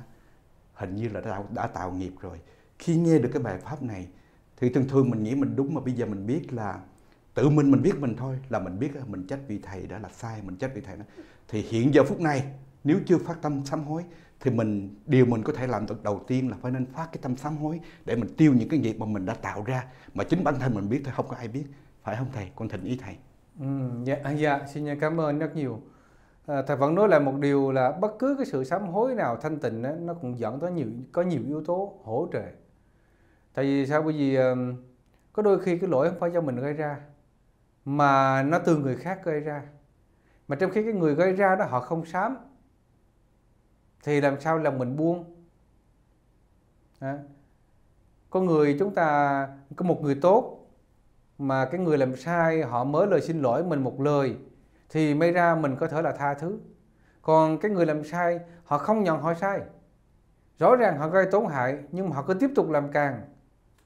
hình như là đã, đã tạo nghiệp rồi khi nghe được cái bài pháp này thì thường thường mình nghĩ mình đúng mà bây giờ mình biết là tự mình mình biết mình thôi là mình biết mình trách vị thầy đã là sai mình trách vị thầy đó thì hiện giờ phút này nếu chưa phát tâm sám hối thì mình điều mình có thể làm được đầu tiên là phải nên phát cái tâm sám hối để mình tiêu những cái nghiệp mà mình đã tạo ra mà chính bản thân mình biết thôi không có ai biết phải không thầy con thỉnh ý thầy ừ, dạ, à, dạ xin cảm ơn rất nhiều à, thầy vẫn nói lại một điều là bất cứ cái sự sám hối nào thanh tịnh đó, nó cũng dẫn tới nhiều có nhiều yếu tố hỗ trợ tại vì sao bởi vì có đôi khi cái lỗi không phải do mình gây ra mà nó từ người khác gây ra mà trong khi cái người gây ra đó họ không sám thì làm sao lòng mình buông à. có người chúng ta có một người tốt mà cái người làm sai họ mới lời xin lỗi mình một lời thì may ra mình có thể là tha thứ còn cái người làm sai họ không nhận họ sai rõ ràng họ gây tổn hại nhưng mà họ cứ tiếp tục làm càng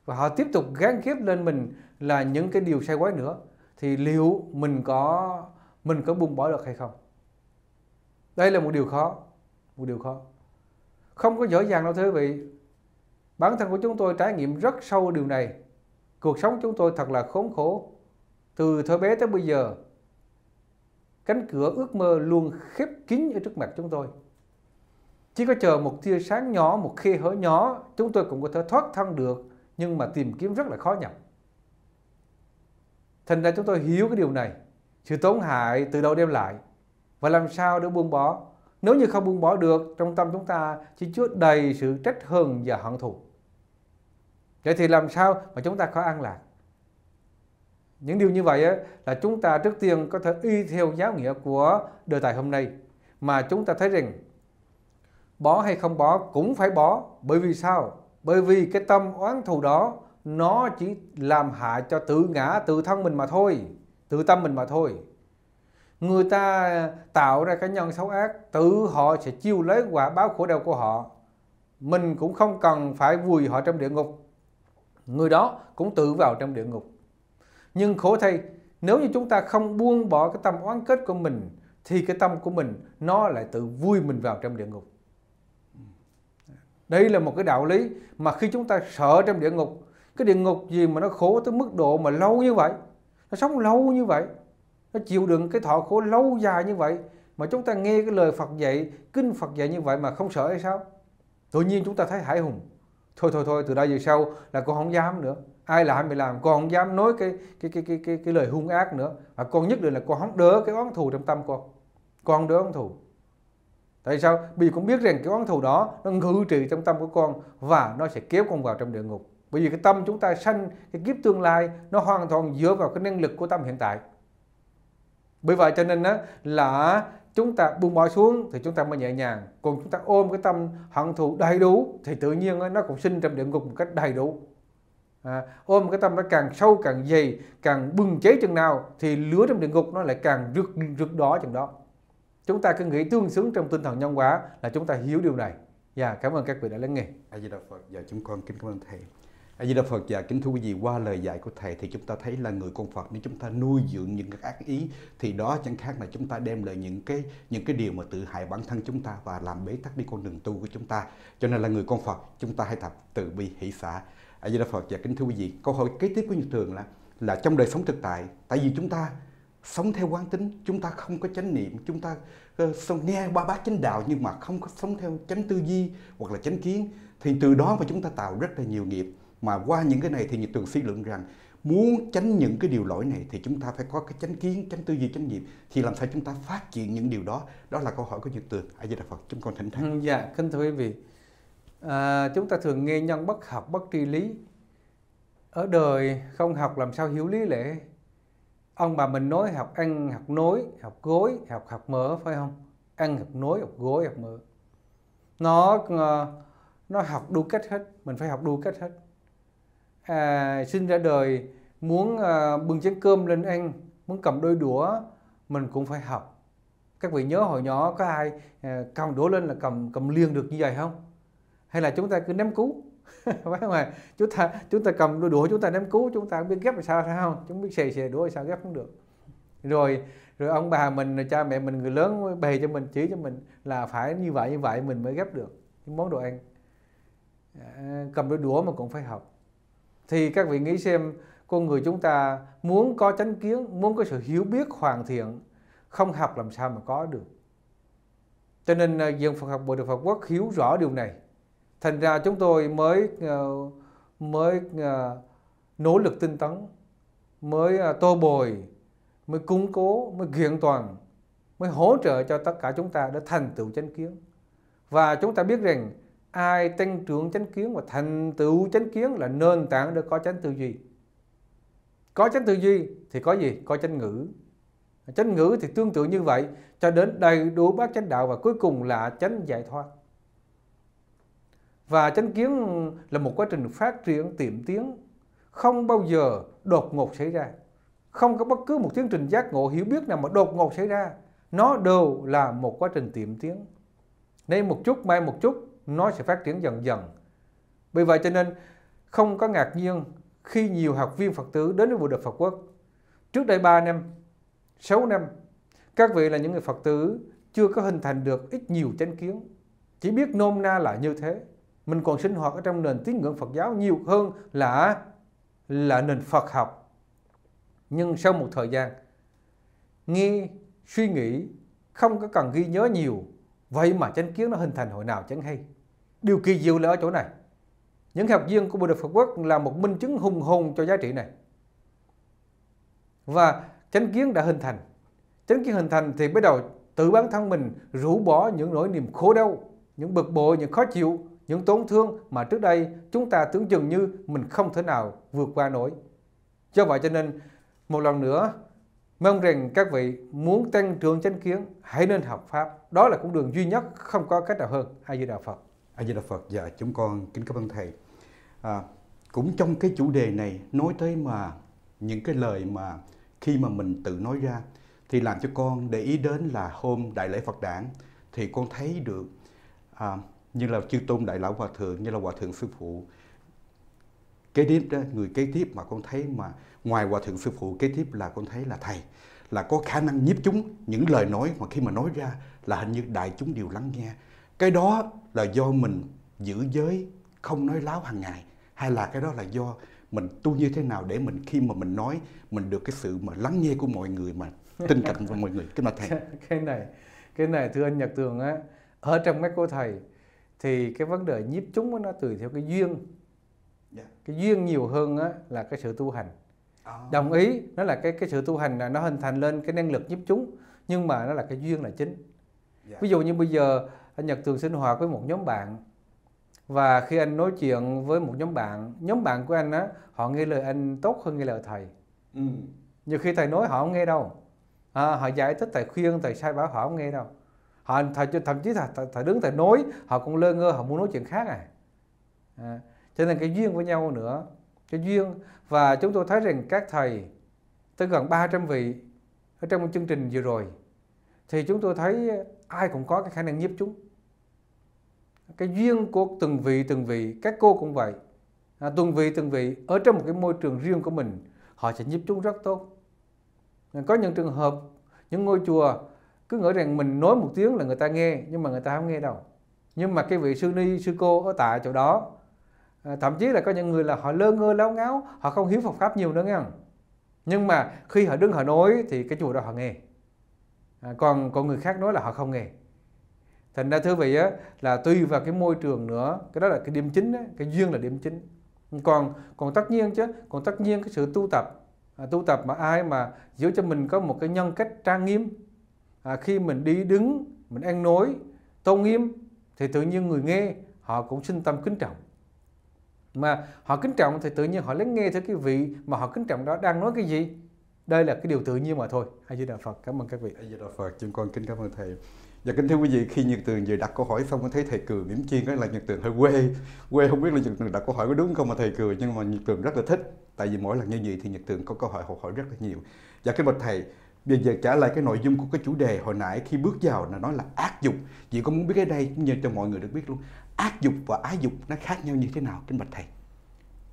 và họ tiếp tục gán kiếp lên mình là những cái điều sai quái nữa thì liệu mình có mình có buông bỏ được hay không đây là một điều khó một điều khó không có dễ dàng đâu thưa quý vị bản thân của chúng tôi trải nghiệm rất sâu điều này cuộc sống chúng tôi thật là khốn khổ từ thời bé tới bây giờ cánh cửa ước mơ luôn khép kín ở trước mặt chúng tôi chỉ có chờ một tia sáng nhỏ một khe hở nhỏ chúng tôi cũng có thể thoát thân được nhưng mà tìm kiếm rất là khó nhọc Thành ra chúng tôi hiểu cái điều này, sự tốn hại từ đâu đem lại và làm sao để buông bỏ. Nếu như không buông bỏ được, trong tâm chúng ta chỉ chứa đầy sự trách hờn và hận thù. Vậy thì làm sao mà chúng ta có an lạc? Những điều như vậy ấy, là chúng ta trước tiên có thể y theo giáo nghĩa của đề tài hôm nay mà chúng ta thấy rằng bỏ hay không bỏ cũng phải bỏ bởi vì sao? Bởi vì cái tâm oán thù đó nó chỉ làm hại cho tự ngã tự thân mình mà thôi tự tâm mình mà thôi người ta tạo ra cái nhân xấu ác tự họ sẽ chiêu lấy quả báo khổ đau của họ mình cũng không cần phải vùi họ trong địa ngục người đó cũng tự vào trong địa ngục nhưng khổ thay nếu như chúng ta không buông bỏ cái tâm oán kết của mình thì cái tâm của mình nó lại tự vui mình vào trong địa ngục đây là một cái đạo lý mà khi chúng ta sợ trong địa ngục cái địa ngục gì mà nó khổ tới mức độ mà lâu như vậy nó sống lâu như vậy nó chịu đựng cái thọ khổ lâu dài như vậy mà chúng ta nghe cái lời Phật dạy kinh Phật dạy như vậy mà không sợ hay sao tự nhiên chúng ta thấy hải hùng thôi thôi thôi từ đây về sau là con không dám nữa ai làm thì làm con không dám nói cái cái cái cái cái, cái lời hung ác nữa và con nhất định là con không đỡ cái oán thù trong tâm con con không đỡ oán thù tại sao vì con biết rằng cái oán thù đó nó ngự trị trong tâm của con và nó sẽ kéo con vào trong địa ngục bởi vì cái tâm chúng ta sanh cái kiếp tương lai nó hoàn toàn dựa vào cái năng lực của tâm hiện tại bởi vậy cho nên đó là chúng ta buông bỏ xuống thì chúng ta mới nhẹ nhàng còn chúng ta ôm cái tâm hận thù đầy đủ thì tự nhiên nó cũng sinh trong địa ngục một cách đầy đủ à, ôm cái tâm nó càng sâu càng dày càng bừng cháy chừng nào thì lửa trong địa ngục nó lại càng rực rực đỏ chừng đó chúng ta cứ nghĩ tương xứng trong tinh thần nhân quả là chúng ta hiểu điều này dạ cảm ơn các vị đã lắng nghe. A Di Đà Phật và dạ, chúng con kính cảm ơn thầy. A Di Đà Phật và dạ, kính thưa quý vị qua lời dạy của thầy thì chúng ta thấy là người con Phật nếu chúng ta nuôi dưỡng những cái ác ý thì đó chẳng khác là chúng ta đem lại những cái những cái điều mà tự hại bản thân chúng ta và làm bế tắc đi con đường tu của chúng ta. Cho nên là người con Phật chúng ta hãy tập từ bi hỷ xả. A Di Đà Phật và dạ, kính thưa quý vị câu hỏi kế tiếp của Nhật Thường là là trong đời sống thực tại tại vì chúng ta sống theo quán tính chúng ta không có chánh niệm chúng ta uh, nghe ba bát chánh đạo nhưng mà không có sống theo chánh tư duy hoặc là chánh kiến thì từ đó mà chúng ta tạo rất là nhiều nghiệp mà qua những cái này thì Nhật Tường suy luận rằng muốn tránh những cái điều lỗi này thì chúng ta phải có cái chánh kiến chánh tư duy chánh niệm thì làm sao chúng ta phát triển những điều đó đó là câu hỏi của Nhật Tường Ai di đà phật chúng con thỉnh thắng ừ, dạ kính thưa quý vị à, chúng ta thường nghe nhân bất học bất tri lý ở đời không học làm sao hiểu lý lẽ ông bà mình nói học ăn học nối học gối học học mở phải không ăn học nối học gối học mở nó ờ, nó học đu cách hết mình phải học đu cách hết à, sinh ra đời muốn à, bưng chén cơm lên ăn muốn cầm đôi đũa mình cũng phải học các vị nhớ hồi nhỏ có ai à, cầm đũa lên là cầm cầm liền được như vậy không hay là chúng ta cứ ném cú phải không ạ chúng ta chúng ta cầm đũa chúng ta ném cú chúng ta biết ghép làm sao phải không chúng biết xề xề đũa sao ghép không được rồi rồi ông bà mình cha mẹ mình người lớn bày cho mình chỉ cho mình là phải như vậy như vậy mình mới ghép được những món đồ ăn à, cầm đôi đũa mà cũng phải học thì các vị nghĩ xem con người chúng ta muốn có chánh kiến muốn có sự hiểu biết hoàn thiện không học làm sao mà có được cho nên à, dân Phật học Bộ Đạo Phật Quốc hiểu rõ điều này thành ra chúng tôi mới ờ, mới ờ, nỗ lực tinh tấn mới à, tô bồi mới củng cố mới kiện toàn mới hỗ trợ cho tất cả chúng ta để thành tựu chánh kiến và chúng ta biết rằng ai tăng trưởng chánh kiến và thành tựu chánh kiến là nền tảng để có chánh tư duy có chánh tư duy thì có gì có chánh ngữ chánh ngữ thì tương tự như vậy cho đến đầy đủ bát chánh đạo và cuối cùng là chánh giải thoát và chánh kiến là một quá trình phát triển tiệm tiến không bao giờ đột ngột xảy ra không có bất cứ một tiến trình giác ngộ hiểu biết nào mà đột ngột xảy ra nó đều là một quá trình tiệm tiến Nên một chút mai một chút nó sẽ phát triển dần dần. Vì vậy cho nên không có ngạc nhiên khi nhiều học viên Phật tử đến với Bộ Địch Phật Quốc. Trước đây 3 năm, 6 năm, các vị là những người Phật tử chưa có hình thành được ít nhiều chánh kiến, chỉ biết nôm na là như thế. Mình còn sinh hoạt ở trong nền tín ngưỡng Phật giáo nhiều hơn là là nền Phật học. Nhưng sau một thời gian, nghe, suy nghĩ, không có cần ghi nhớ nhiều, vậy mà chánh kiến nó hình thành hồi nào chẳng hay. Điều kỳ diệu là ở chỗ này. Những học viên của Bộ đội Phật Quốc là một minh chứng hùng hồn cho giá trị này. Và chánh kiến đã hình thành. Chánh kiến hình thành thì bắt đầu tự bản thân mình rũ bỏ những nỗi niềm khổ đau, những bực bội, những khó chịu, những tổn thương mà trước đây chúng ta tưởng chừng như mình không thể nào vượt qua nổi. Do vậy cho nên, một lần nữa, mong rằng các vị muốn tăng trưởng chánh kiến, hãy nên học Pháp. Đó là con đường duy nhất, không có cách nào hơn. Ai Di đạo Phật. A Di Đà Phật và dạ, chúng con kính cảm ơn thầy. À, cũng trong cái chủ đề này nói tới mà những cái lời mà khi mà mình tự nói ra thì làm cho con để ý đến là hôm đại lễ Phật đản thì con thấy được à, như là chư tôn đại lão hòa thượng như là hòa thượng sư phụ kế tiếp đó, người kế tiếp mà con thấy mà ngoài hòa thượng sư phụ kế tiếp là con thấy là thầy là có khả năng nhiếp chúng những lời nói mà khi mà nói ra là hình như đại chúng đều lắng nghe cái đó là do mình giữ giới không nói láo hàng ngày hay là cái đó là do mình tu như thế nào để mình khi mà mình nói mình được cái sự mà lắng nghe của mọi người mà tin cậy của mọi người cái mà thầy cái này cái này thưa anh nhật tường á ở trong mấy cô thầy thì cái vấn đề nhiếp chúng nó tùy theo cái duyên dạ. cái duyên nhiều hơn á là cái sự tu hành à. đồng ý nó là cái cái sự tu hành là nó hình thành lên cái năng lực nhiếp chúng nhưng mà nó là cái duyên là chính dạ. ví dụ như bây giờ anh Nhật thường sinh hoạt với một nhóm bạn và khi anh nói chuyện với một nhóm bạn nhóm bạn của anh á họ nghe lời anh tốt hơn nghe lời thầy ừ. nhiều khi thầy nói họ không nghe đâu à, họ giải thích thầy khuyên thầy sai bảo họ không nghe đâu họ thầy thậm chí thầy, thầy đứng thầy nói họ cũng lơ ngơ họ muốn nói chuyện khác à, à cho nên cái duyên với nhau nữa cái duyên và chúng tôi thấy rằng các thầy tới gần 300 vị ở trong một chương trình vừa rồi thì chúng tôi thấy ai cũng có cái khả năng nhiếp chúng cái duyên của từng vị từng vị các cô cũng vậy à, từng vị từng vị ở trong một cái môi trường riêng của mình họ sẽ giúp chung rất tốt à, có những trường hợp những ngôi chùa cứ ngỡ rằng mình nói một tiếng là người ta nghe nhưng mà người ta không nghe đâu nhưng mà cái vị sư ni sư cô ở tại chỗ đó à, thậm chí là có những người là họ lơ ngơ láo ngáo họ không hiểu Phật pháp nhiều nữa nghe nhưng mà khi họ đứng họ nói thì cái chùa đó họ nghe à, còn còn người khác nói là họ không nghe thành ra thưa vị á, là tùy vào cái môi trường nữa cái đó là cái điểm chính á, cái duyên là điểm chính còn còn tất nhiên chứ còn tất nhiên cái sự tu tập à, tu tập mà ai mà giữ cho mình có một cái nhân cách trang nghiêm à, khi mình đi đứng mình ăn nói tôn nghiêm thì tự nhiên người nghe họ cũng sinh tâm kính trọng mà họ kính trọng thì tự nhiên họ lắng nghe theo cái vị mà họ kính trọng đó đang nói cái gì đây là cái điều tự nhiên mà thôi a di đà phật cảm ơn các vị a di đà phật chúng con kính cảm ơn thầy Dạ kính thưa quý vị, khi Nhật Tường về đặt câu hỏi xong có thấy thầy cười mỉm chiên đó là Nhật Tường hơi quê Quê không biết là Nhật Tường đặt câu hỏi có đúng không mà thầy cười nhưng mà Nhật Tường rất là thích Tại vì mỗi lần như vậy thì Nhật Tường có câu hỏi học hỏi rất là nhiều Dạ kính bạch thầy, bây giờ trả lại cái nội dung của cái chủ đề hồi nãy khi bước vào là nói là ác dục Chị có muốn biết cái đây cũng như cho mọi người được biết luôn Ác dục và ái dục nó khác nhau như thế nào kính bạch thầy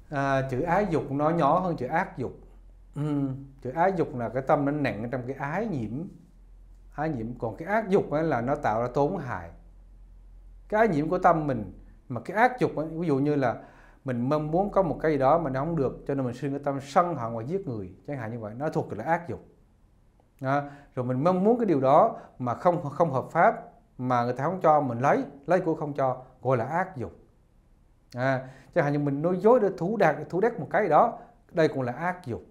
à, Chữ ái dục nó nhỏ hơn chữ ác dục ừ, Chữ ái dục là cái tâm nó nặng trong cái ái nhiễm ái nhiễm còn cái ác dục ấy là nó tạo ra tốn hại cái ái nhiễm của tâm mình mà cái ác dục ấy, ví dụ như là mình mong muốn có một cái gì đó mà nó không được cho nên mình sinh cái tâm sân hận hoặc giết người chẳng hạn như vậy nó thuộc là ác dục à, rồi mình mong muốn cái điều đó mà không không hợp pháp mà người ta không cho mình lấy lấy của không cho gọi là ác dục à, chẳng hạn như mình nói dối để thủ đạt thú đắc một cái gì đó đây cũng là ác dục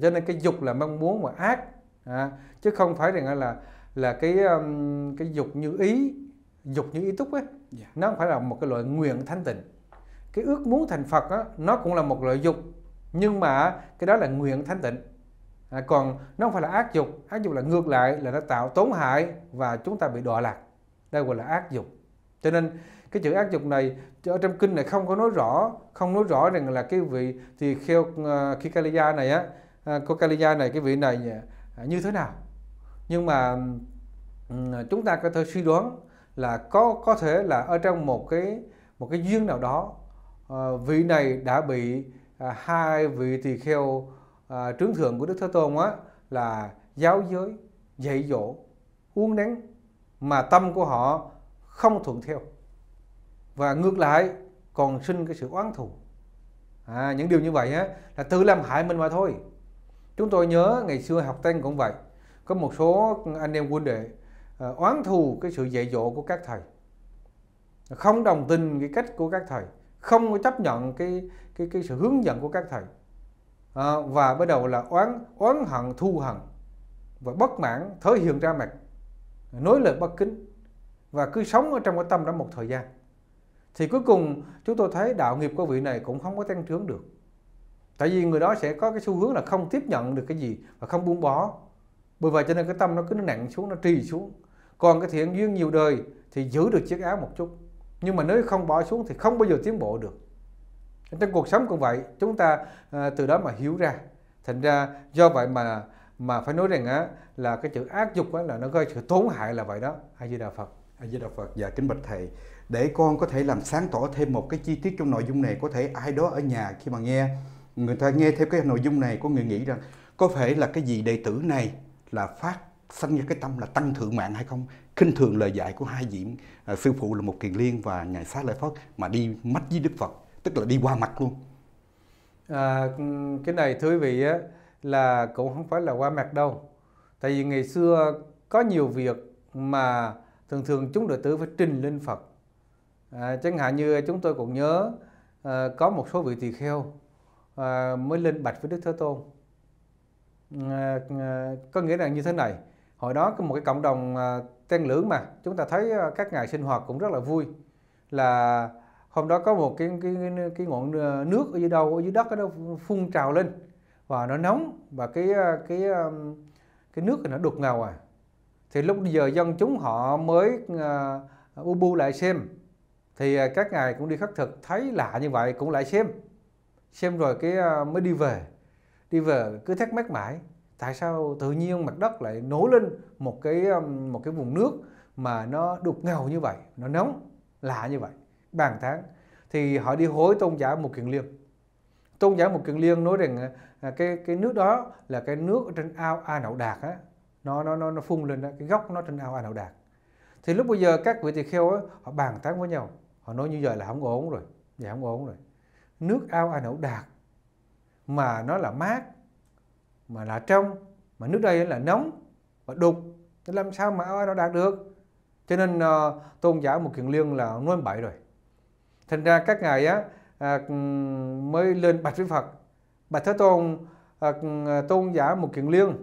cho nên cái dục là mong muốn mà ác à, chứ không phải rằng là là cái um, cái dục như ý dục như ý túc ấy yeah. Dạ. nó không phải là một cái loại nguyện thanh tịnh cái ước muốn thành phật á, nó cũng là một loại dục nhưng mà cái đó là nguyện thanh tịnh à, còn nó không phải là ác dục ác dục là ngược lại là nó tạo tổn hại và chúng ta bị đọa lạc đây gọi là ác dục cho nên cái chữ ác dục này ở trong kinh này không có nói rõ không nói rõ rằng là cái vị thì khi uh, à, khi Kaliya này á uh, à, cô Kaliya này cái vị này như thế nào nhưng mà ừ, chúng ta có thể suy đoán là có có thể là ở trong một cái một cái duyên nào đó ờ, vị này đã bị à, hai vị tỳ kheo à, trướng thượng của đức thế tôn á là giáo giới dạy dỗ uống nén mà tâm của họ không thuận theo và ngược lại còn sinh cái sự oán thù à, những điều như vậy á, là tự làm hại mình mà thôi chúng tôi nhớ ngày xưa học tăng cũng vậy có một số anh em quân đệ ờ, oán thù cái sự dạy dỗ của các thầy không đồng tình cái cách của các thầy không có chấp nhận cái cái cái sự hướng dẫn của các thầy à, và bắt đầu là oán oán hận thu hận và bất mãn thể hiện ra mặt nói lời bất kính và cứ sống ở trong cái tâm đó một thời gian thì cuối cùng chúng tôi thấy đạo nghiệp của vị này cũng không có tăng trưởng được tại vì người đó sẽ có cái xu hướng là không tiếp nhận được cái gì và không buông bỏ bởi vậy cho nên cái tâm nó cứ nó nặng xuống nó trì xuống còn cái thiện duyên nhiều đời thì giữ được chiếc áo một chút nhưng mà nếu không bỏ xuống thì không bao giờ tiến bộ được trong cuộc sống cũng vậy chúng ta à, từ đó mà hiểu ra thành ra do vậy mà mà phải nói rằng á là cái chữ ác dục á là nó gây sự tổn hại là vậy đó a di đà phật a di đà phật và dạ, kính bạch thầy để con có thể làm sáng tỏ thêm một cái chi tiết trong nội dung này có thể ai đó ở nhà khi mà nghe người ta nghe theo cái nội dung này có người nghĩ rằng có thể là cái gì đệ tử này là phát sanh ra cái tâm là tăng thượng mạng hay không khinh thường lời dạy của hai vị à, sư phụ là một kiền liên và ngài xá lợi phất mà đi mắt với đức phật tức là đi qua mặt luôn à, cái này thưa quý vị á, là cũng không phải là qua mặt đâu tại vì ngày xưa có nhiều việc mà thường thường chúng đệ tử phải trình lên phật à, chẳng hạn như chúng tôi cũng nhớ à, có một số vị tỳ kheo À, mới lên bạch với Đức Thế Tôn. À, à, có nghĩa là như thế này, hồi đó có một cái cộng đồng à, tên lưỡng mà chúng ta thấy các ngài sinh hoạt cũng rất là vui là hôm đó có một cái cái cái ngọn nước ở dưới đâu ở dưới đất nó phun trào lên và nó nóng và cái cái cái nước nó đục ngầu à thì lúc giờ dân chúng họ mới uh, bu bu lại xem thì các ngài cũng đi khắc thực thấy lạ như vậy cũng lại xem xem rồi cái ờ, mới đi về đi về cứ thắc mắc mãi tại sao tự nhiên mặt đất lại nổi lên một cái một cái vùng nước mà nó đục ngầu như vậy nó nóng lạ như vậy bàn tán thì họ đi hối tôn giả một kiện liên tôn giả một kiện liên nói rằng ờ, à, cái cái nước đó là cái nước ở trên ao a nậu đạt á nó nó nó nó phun lên đó, cái gốc nó trên ao a nậu đạt thì lúc bây giờ các vị tỳ kheo á họ bàn tán với nhau họ nói như vậy là không ổn rồi vậy không ổn rồi nước ao a nậu đạt mà nó là mát mà là trong mà nước đây là nóng và đục thì làm sao mà ao a nậu đạt được cho nên uh, tôn giả một kiền liên là nói bảy rồi thành ra các ngài á à, mới lên bạch với phật bạch thế tôn à, à tôn giả một kiền liên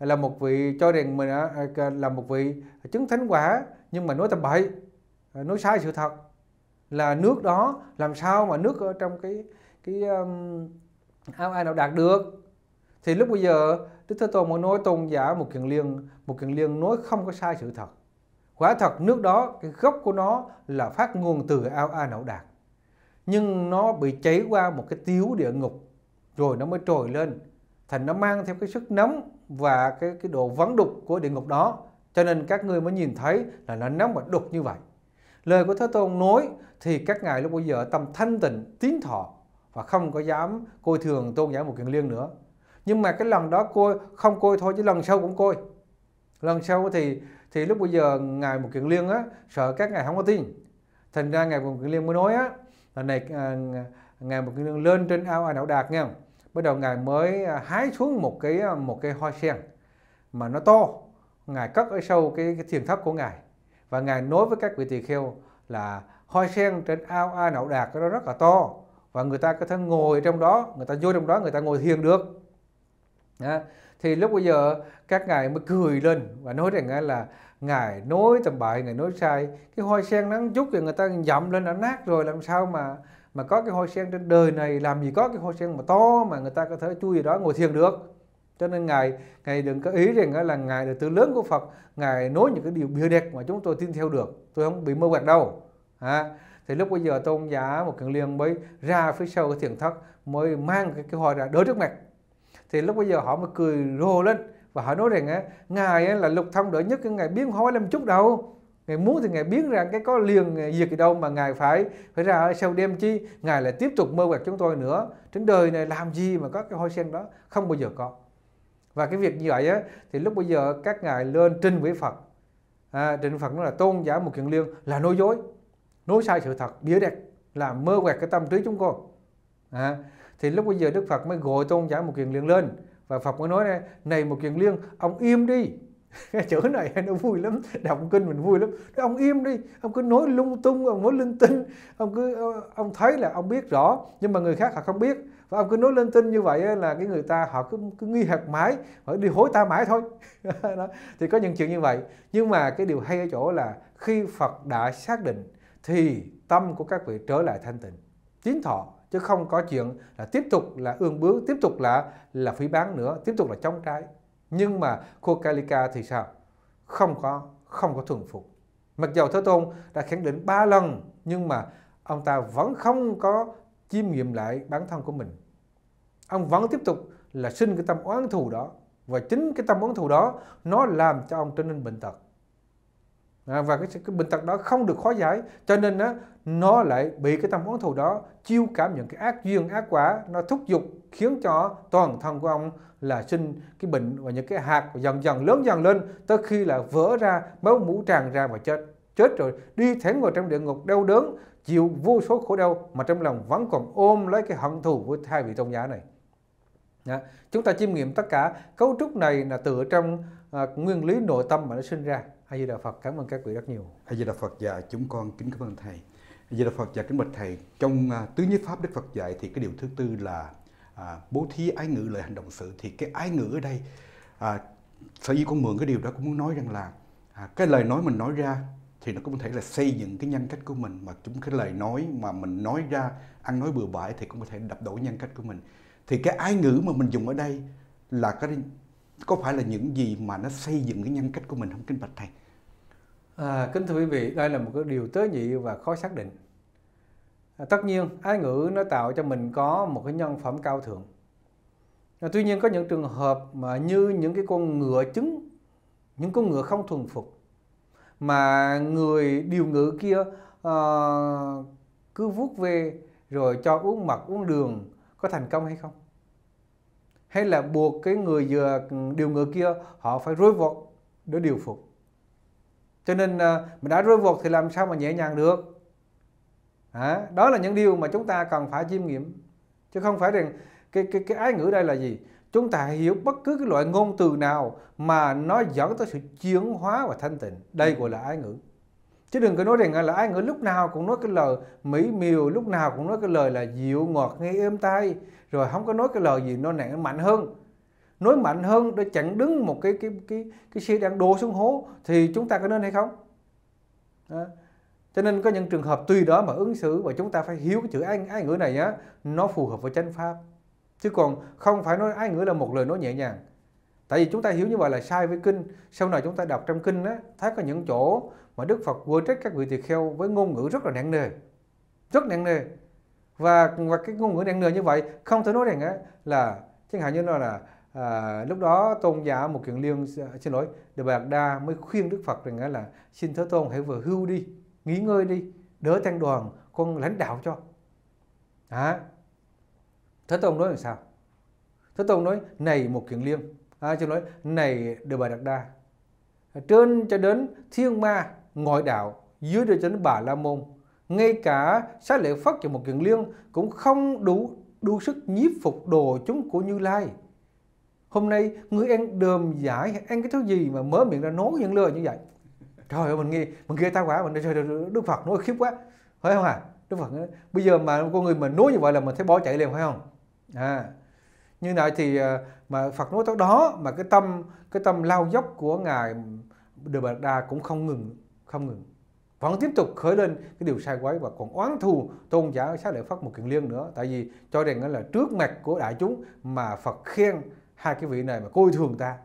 là một vị cho rằng mình à, là một vị chứng thánh quả nhưng mà nói tầm bậy nói sai sự thật là nước đó làm sao mà nước ở trong cái cái um, áo ai nào đạt được thì lúc bây giờ Đức Thế Tôn mới nói tôn giả một kiện liên một kiện liên nói không có sai sự thật quả thật nước đó cái gốc của nó là phát nguồn từ ao a nậu đạt nhưng nó bị cháy qua một cái tiếu địa ngục rồi nó mới trồi lên thành nó mang theo cái sức nóng và cái cái độ vắng đục của địa ngục đó cho nên các ngươi mới nhìn thấy là nó nóng và đục như vậy Lời của Thế Tôn nói thì các ngài lúc bây giờ tâm thanh tịnh, tín thọ và không có dám coi thường tôn giả một kiền liên nữa. Nhưng mà cái lần đó coi không coi thôi chứ lần sau cũng coi. Lần sau thì thì lúc bây giờ ngài một kiền liên á sợ các ngài không có tin. Thành ra ngài một kiền liên mới nói á lần này à, ngài một kiền liên lên trên ao ai não đạt nghe không? Bắt đầu ngài mới à, hái xuống một cái à, một cái hoa sen mà nó to ngài cất ở sâu cái, cái thiền thất của ngài và ngài nói với các vị tỳ kheo là hoa sen trên ao a nậu đạt cái đó rất là to và người ta có thể ngồi trong đó người ta vô trong đó người ta ngồi thiền được đó. thì lúc bây giờ các ngài mới cười lên và nói rằng là ngài nói tầm bại ngài nói sai cái hoa sen nắng chút thì người ta dậm lên đã nát rồi làm sao mà mà có cái hoa sen trên đời này làm gì có cái hoa sen mà to mà người ta có thể chui vào đó ngồi thiền được cho nên ngài ngài đừng có ý rằng là ngài là tử lớn của Phật ngài nói những cái điều bịa đẹp mà chúng tôi tin theo được tôi không bị mơ quạt đâu à, thì lúc bây giờ tôn giả một kiện liên mới ra phía sau cái thiền thất mới mang cái, cái hoa ra đỡ trước mặt thì lúc bây giờ họ mới cười rồ lên và họ nói rằng á, ngài là lục thông đỡ nhất ngài biến hóa làm chút đâu ngài muốn thì ngài biến ra cái có liền diệt gì đâu mà ngài phải phải ra ở sau đêm chi ngài lại tiếp tục mơ quạt chúng tôi nữa trên đời này làm gì mà có cái hoa sen đó không bao giờ có và cái việc như vậy á, thì lúc bây giờ các ngài lên trình với Phật à, trình Phật nói là tôn giả một kiền liên là nói dối nói sai sự thật bịa đặt làm mơ quẹt cái tâm trí chúng con à, thì lúc bây giờ Đức Phật mới gọi tôn giả một kiền liên lên và Phật mới nói này, này một kiền liên ông im đi cái chữ này nó vui lắm đọc kinh mình vui lắm ông im đi ông cứ nói lung tung ông nói linh tinh ông cứ ông thấy là ông biết rõ nhưng mà người khác họ không biết và ông cứ nói lên tin như vậy là cái người ta họ cứ cứ nghi hạt mãi họ đi hối ta mãi thôi đó. thì có những chuyện như vậy nhưng mà cái điều hay ở chỗ là khi Phật đã xác định thì tâm của các vị trở lại thanh tịnh tín thọ chứ không có chuyện là tiếp tục là ương bướng tiếp tục là là phỉ bán nữa tiếp tục là chống trái nhưng mà cô Kalika thì sao không có không có thuần phục mặc dầu Thế Tôn đã khẳng định ba lần nhưng mà ông ta vẫn không có chiêm nghiệm lại bản thân của mình ông vẫn tiếp tục là sinh cái tâm oán thù đó và chính cái tâm oán thù đó nó làm cho ông trở nên bệnh tật à, và cái, cái bệnh tật đó không được khó giải cho nên á, nó lại bị cái tâm oán thù đó chiêu cảm những cái ác duyên ác quả nó thúc giục khiến cho toàn thân của ông là sinh cái bệnh và những cái hạt dần dần lớn dần lên tới khi là vỡ ra máu mũ tràn ra và chết chết rồi đi thẳng vào trong địa ngục đau đớn chịu vô số khổ đau mà trong lòng vẫn còn ôm lấy cái hận thù với hai vị tôn giả này Đó. chúng ta chiêm nghiệm tất cả cấu trúc này là tựa trong à, nguyên lý nội tâm mà nó sinh ra a di đà phật cảm ơn các quý rất nhiều a di đà phật và dạ, chúng con kính cảm ơn thầy a di đà phật và dạ, kính bạch thầy trong à, tứ nhất pháp đức phật dạy thì cái điều thứ tư là à, bố thí ái ngữ lời hành động sự thì cái ái ngữ ở đây à, sở dĩ con mượn cái điều đó cũng muốn nói rằng là à, cái lời nói mình nói ra thì nó cũng có thể là xây dựng cái nhân cách của mình mà chúng cái lời nói mà mình nói ra ăn nói bừa bãi thì cũng có thể đập đổ nhân cách của mình thì cái ái ngữ mà mình dùng ở đây là cái có phải là những gì mà nó xây dựng cái nhân cách của mình không kinh bạch thầy à, kính thưa quý vị đây là một cái điều tế nhị và khó xác định à, tất nhiên ái ngữ nó tạo cho mình có một cái nhân phẩm cao thượng à, tuy nhiên có những trường hợp mà như những cái con ngựa trứng những con ngựa không thuần phục mà người điều ngữ kia uh, cứ vuốt về rồi cho uống mật uống đường có thành công hay không hay là buộc cái người vừa điều ngự kia họ phải rối vọt để điều phục cho nên ờ, mình đã rối vọt thì làm sao mà nhẹ nhàng được à, đó là những điều mà chúng ta cần phải chiêm nghiệm chứ không phải rằng cái cái cái ái ngữ đây là gì chúng ta hãy hiểu bất cứ cái loại ngôn từ nào mà nó dẫn tới sự chuyển hóa và thanh tịnh đây gọi là ái ngữ chứ đừng có nói rằng là ái ngữ lúc nào cũng nói cái lời mỹ miều lúc nào cũng nói cái lời là dịu ngọt nghe êm tai rồi không có nói cái lời gì nó nặng mạnh hơn nói mạnh hơn để chặn đứng một cái cái cái cái xe đang đổ xuống hố thì chúng ta có nên hay không đó. cho nên có những trường hợp tùy đó mà ứng xử và chúng ta phải hiểu cái chữ ái, ái ngữ này nhá nó phù hợp với chánh pháp chứ còn không phải nói ai ngữ là một lời nói nhẹ nhàng tại vì chúng ta hiểu như vậy là sai với kinh sau này chúng ta đọc trong kinh á thấy có những chỗ mà đức phật vừa trách các vị tỳ kheo với ngôn ngữ rất là nặng nề rất nặng nề và và cái ngôn ngữ nặng nề như vậy không thể nói rằng á là chẳng hạn như nó là à, lúc đó tôn giả một kiện liên xin lỗi đề bạc đa mới khuyên đức phật rằng là xin thế tôn hãy vừa hưu đi nghỉ ngơi đi đỡ thanh đoàn con lãnh đạo cho à, thế Tông nói làm sao thế Tông nói này một kiền liêm à, chứ nói này đề bà đạt đa trên cho đến thiên ma ngoại đạo dưới cho đến bà la môn ngay cả sát lệ phất cho một kiền liêm cũng không đủ đủ sức nhiếp phục đồ chúng của như lai hôm nay người ăn đờm giải ăn cái thứ gì mà mở miệng ra nói những lời như vậy trời ơi mình nghe mình nghe tao quá, mình trời đức phật nói khiếp quá phải không à đức phật nói, bây giờ mà con người mình nói như vậy là mình thấy bỏ chạy liền phải không à, như vậy thì ờ, mà Phật nói tới đó mà cái tâm cái tâm lao dốc của ngài Đề Bạc Đa cũng không ngừng không ngừng vẫn tiếp tục khởi lên cái điều sai quấy và còn oán thù tôn giả xá lợi Phất một kiện liên nữa tại vì cho rằng là trước mặt của đại chúng mà Phật khen hai cái vị này mà coi thường ta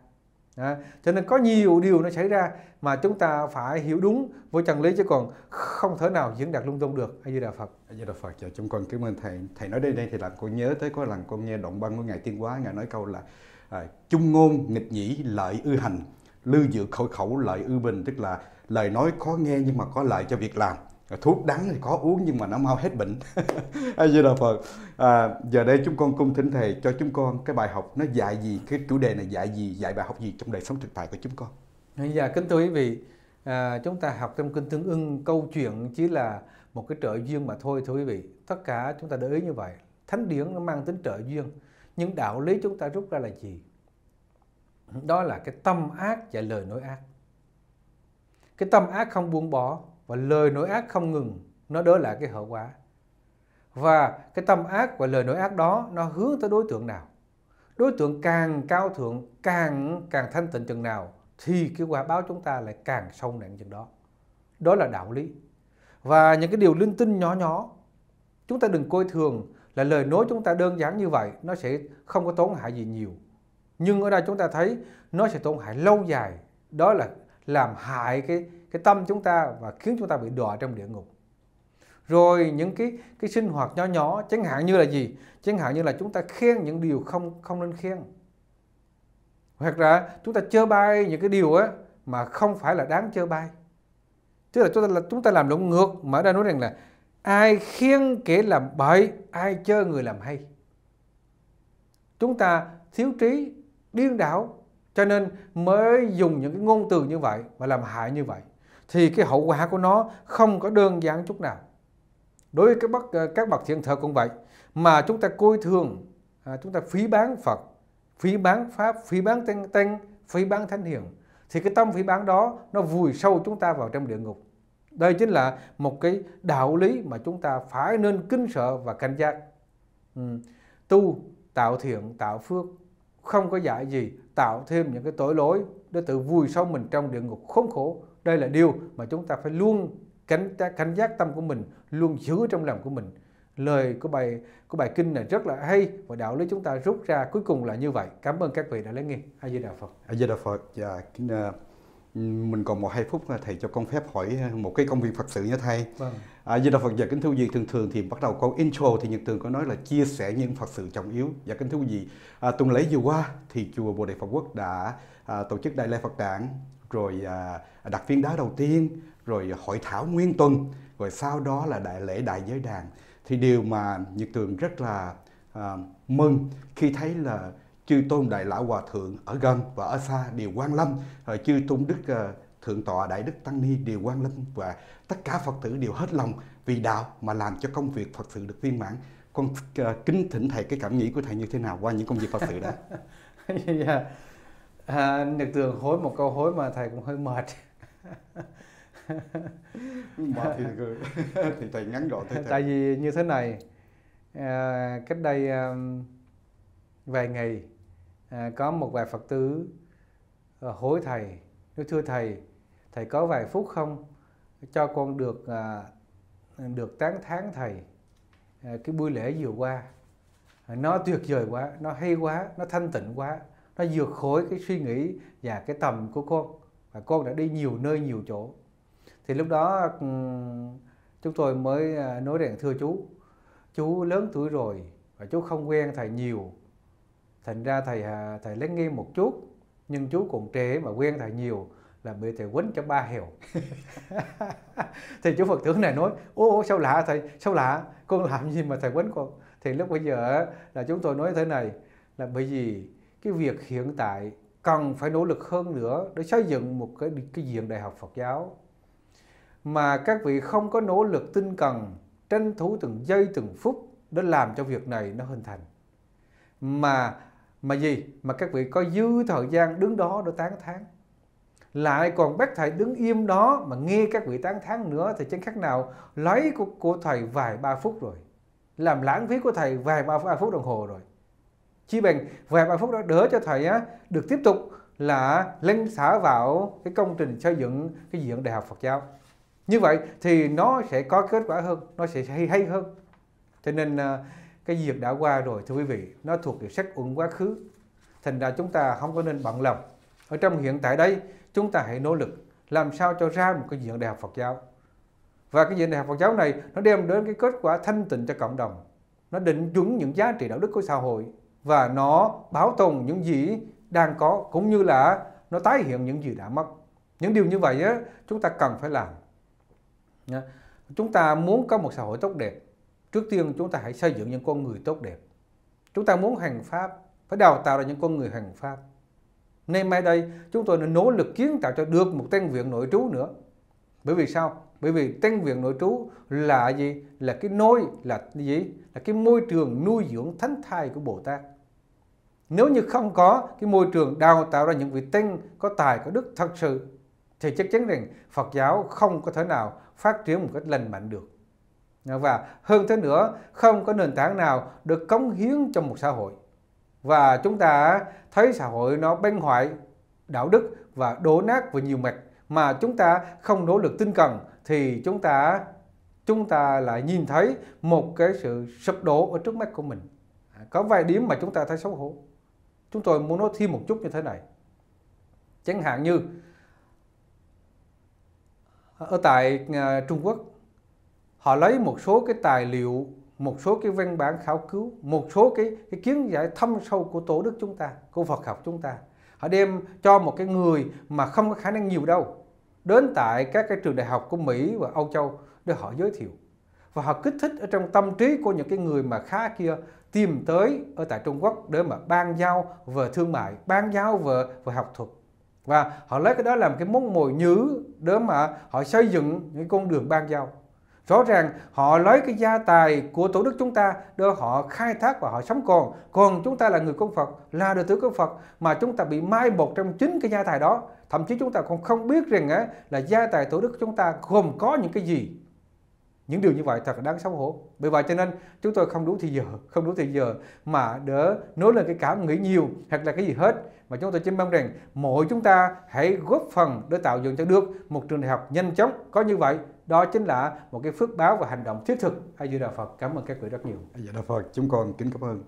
À, cho nên có nhiều điều nó xảy ra mà chúng ta phải hiểu đúng với chân lý chứ còn không thể nào diễn đạt lung tung được a di đà phật a di đà phật dạ, chúng con cảm ơn thầy thầy nói đây đây thì làm con nhớ tới có lần con nghe động băng của ngài tiên quá ngài nói câu là à, chung ngôn nghịch nhĩ lợi ư hành lưu dự khẩu khẩu lợi ư bình tức là lời nói khó nghe nhưng mà có lợi cho việc làm thuốc đắng thì có uống nhưng mà nó mau hết bệnh a di đà phật à, giờ đây chúng con cung thỉnh thầy cho chúng con cái bài học nó dạy gì cái chủ đề này dạy gì dạy bài học gì trong đời sống thực tại của chúng con dạ kính thưa quý vị à, chúng ta học trong kinh tương ưng câu chuyện chỉ là một cái trợ duyên mà thôi thưa quý vị tất cả chúng ta để ý như vậy thánh điển nó mang tính trợ duyên nhưng đạo lý chúng ta rút ra là gì đó là cái tâm ác và lời nói ác cái tâm ác không buông bỏ và lời nói ác không ngừng nó đỡ lại cái hậu quả và cái tâm ác và lời nói ác đó nó hướng tới đối tượng nào đối tượng càng cao thượng càng càng thanh tịnh chừng nào thì cái quả báo chúng ta lại càng sâu nặng chừng đó đó là đạo lý và những cái điều linh tinh nhỏ nhỏ chúng ta đừng coi thường là lời nói chúng ta đơn giản như vậy nó sẽ không có tổn hại gì nhiều nhưng ở đây chúng ta thấy nó sẽ tổn hại lâu dài đó là làm hại cái cái tâm chúng ta và khiến chúng ta bị đọa trong địa ngục rồi những cái cái sinh hoạt nhỏ nhỏ chẳng hạn như là gì chẳng hạn như là chúng ta khen những điều không không nên khen hoặc là chúng ta chơi bay những cái điều á mà không phải là đáng chơi bay tức là chúng ta là chúng ta làm lộn ngược mà ở đây nói rằng là ai khiêng kẻ làm bậy ai chơi người làm hay chúng ta thiếu trí điên đảo cho nên mới dùng những cái ngôn từ như vậy và làm hại như vậy thì cái hậu quả của nó không có đơn giản chút nào đối với các bậc ờ, các bậc thiện thờ cũng vậy mà chúng ta coi thường à, chúng ta phí bán Phật phí bán pháp phí bán tăng tăng phí bán thánh hiền thì cái tâm phí bán đó nó vùi sâu chúng ta vào trong địa ngục đây chính là một cái đạo lý mà chúng ta phải nên kính sợ và cảnh giác ừ, tu tạo thiện tạo phước không có dạy gì tạo thêm những cái tội lỗi để tự vùi sâu mình trong địa ngục khốn khổ đây là điều mà chúng ta phải luôn cảnh cảnh giác tâm của mình luôn giữ trong lòng của mình lời của bài của bài kinh này rất là hay và đạo lý chúng ta rút ra cuối cùng là như vậy cảm ơn các vị đã lắng nghe a di đà phật a di đà phật dạ kính à, mình còn một hai phút thầy cho con phép hỏi à, một cái công việc phật sự nha thầy vâng. à, như đạo phật và dạ, kính thưa gì thường thường thì bắt đầu câu intro thì nhật thường có nói là chia sẻ những phật sự trọng yếu và dạ, kính thưa gì à, tuần lễ vừa qua thì chùa bồ đề phật quốc đã à, tổ chức đại lễ phật đản rồi à, đặt viên đá đầu tiên rồi hội thảo nguyên tuần rồi sau đó là đại lễ đại giới đàn thì điều mà nhật tường rất là à, mừng khi thấy là chư tôn đại lão hòa thượng ở gần và ở xa đều quan lâm chư tôn đức à, thượng tọa đại đức tăng ni đều quan lâm và tất cả phật tử đều hết lòng vì đạo mà làm cho công việc phật sự được viên mãn con kính thỉnh thầy cái cảm nghĩ của thầy như thế nào qua những công việc phật sự đó yeah. Dạ à, được tường hối một câu hối mà thầy cũng hơi mệt mà thì thì thầy ngắn gọn thôi. tại vì như thế này à, cách đây à, vài ngày à, có một vài phật tử à, hối thầy nếu thưa thầy thầy có vài phút không cho con được à, được tán thán thầy à, cái buổi lễ vừa qua à, nó tuyệt vời quá nó hay quá nó thanh tịnh quá nó vượt khỏi cái suy nghĩ và cái tầm của con và con đã đi nhiều nơi nhiều chỗ thì lúc đó chúng tôi mới à, nói rằng thưa chú chú lớn tuổi rồi và chú không quen thầy nhiều thành ra thầy à, thầy lắng nghe một chút nhưng chú còn trẻ mà quen thầy nhiều là bị thầy quấn cho ba hiểu. thì chú phật tử này nói ô, ô sao lạ thầy sao lạ con làm gì mà thầy quấn con thì lúc bây giờ là chúng tôi nói thế này là bởi vì cái việc hiện tại cần phải nỗ lực hơn nữa để xây dựng một cái cái diện đại học Phật giáo mà các vị không có nỗ lực tinh cần tranh thủ từng giây từng phút để làm cho việc này nó hình thành mà mà gì mà các vị có dư thời gian đứng đó để tán thán lại còn bác thầy đứng im đó mà nghe các vị tán thán nữa thì chẳng khác nào lấy của, của thầy vài ba phút rồi làm lãng phí của thầy vài ba, ba phút đồng hồ rồi chi bình và bà Phúc đã đỡ cho thầy á, được tiếp tục là lên xả vào cái công trình xây dựng cái diện đại học Phật giáo như vậy thì nó sẽ có kết quả hơn nó sẽ hay hay hơn cho nên à, cái việc đã qua rồi thưa quý vị nó thuộc về sách uẩn quá khứ thành ra chúng ta không có nên bận lòng ở trong hiện tại đây chúng ta hãy nỗ lực làm sao cho ra một cái diện đại học Phật giáo và cái diện đại học Phật giáo này nó đem đến cái kết quả thanh tịnh cho cộng đồng nó định chuẩn những giá trị đạo đức của xã hội và nó bảo tồn những gì đang có cũng như là nó tái hiện những gì đã mất. Những điều như vậy á, chúng ta cần phải làm. Chúng ta muốn có một xã hội tốt đẹp, trước tiên chúng ta hãy xây dựng những con người tốt đẹp. Chúng ta muốn hành pháp, phải đào tạo ra những con người hành pháp. nên mai đây chúng tôi đã nỗ lực kiến tạo cho được một tên viện nội trú nữa. Bởi vì sao? bởi vì tăng viện nội trú là gì là cái nôi là gì là cái môi trường nuôi dưỡng thánh thai của bồ tát nếu như không có cái môi trường đào tạo ra những vị tăng có tài có đức thật sự thì chắc chắn rằng phật giáo không có thể nào phát triển một cách lành mạnh được và hơn thế nữa không có nền tảng nào được cống hiến cho một xã hội và chúng ta thấy xã hội nó bên hoại đạo đức và đổ nát về nhiều mặt mà chúng ta không nỗ lực tinh cần thì chúng ta chúng ta lại nhìn thấy một cái sự sụp đổ ở trước mắt của mình à, có vài điểm mà chúng ta thấy xấu hổ chúng tôi muốn nói thêm một chút như thế này chẳng hạn như ở tại à, Trung Quốc họ lấy một số cái tài liệu một số cái văn bản khảo cứu một số cái, cái kiến giải thâm sâu của tổ đức chúng ta của Phật học chúng ta họ đem cho một cái người mà không có khả năng nhiều đâu đến tại các cái trường đại học của Mỹ và Âu Châu để họ giới thiệu và họ kích thích ở trong tâm trí của những cái người mà khá kia tìm tới ở tại Trung Quốc để mà ban giao về thương mại, ban giao về về học thuật và họ lấy cái đó làm cái món mồi nhứ để mà họ xây dựng những con đường ban giao rõ ràng họ lấy cái gia tài của tổ đức chúng ta để họ khai thác và họ sống còn còn chúng ta là người công phật là đệ tử công phật mà chúng ta bị mai một trong chính cái gia tài đó thậm chí chúng ta còn không biết rằng á, là gia tài tổ đức chúng ta gồm có những cái gì những điều như vậy thật đáng xấu hổ bởi vậy cho nên chúng tôi không đủ thì giờ không đủ thì giờ mà đỡ nói lên cái cảm nghĩ nhiều hoặc là cái gì hết mà chúng tôi chỉ mong rằng mỗi chúng ta hãy góp phần để tạo dựng cho được một trường đại học nhanh chóng có như vậy đó chính là một cái phước báo và hành động thiết thực hay như đạo Phật cảm ơn các vị rất nhiều dạ đạo Phật chúng con kính cảm ơn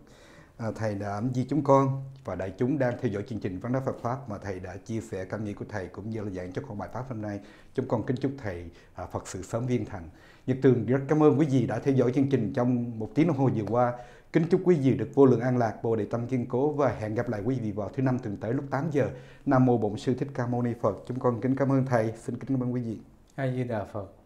À, thầy đã di chúng con và đại chúng đang theo dõi chương trình vấn đáp Phật pháp mà thầy đã chia sẻ cảm nghĩ của thầy cũng như là giảng cho con bài pháp hôm nay. Chúng con kính chúc thầy à, Phật sự sớm viên thành. Nhật Tường rất cảm ơn quý vị đã theo dõi chương trình trong một tiếng đồng hồ vừa qua. Kính chúc quý vị được vô lượng an lạc, bồ đề tâm kiên cố và hẹn gặp lại quý vị vào thứ năm tuần tới lúc 8 giờ. Nam mô Bổn sư Thích Ca Mâu Ni Phật. Chúng con kính cảm ơn thầy. Xin kính cảm ơn quý vị. A Di Đà Phật.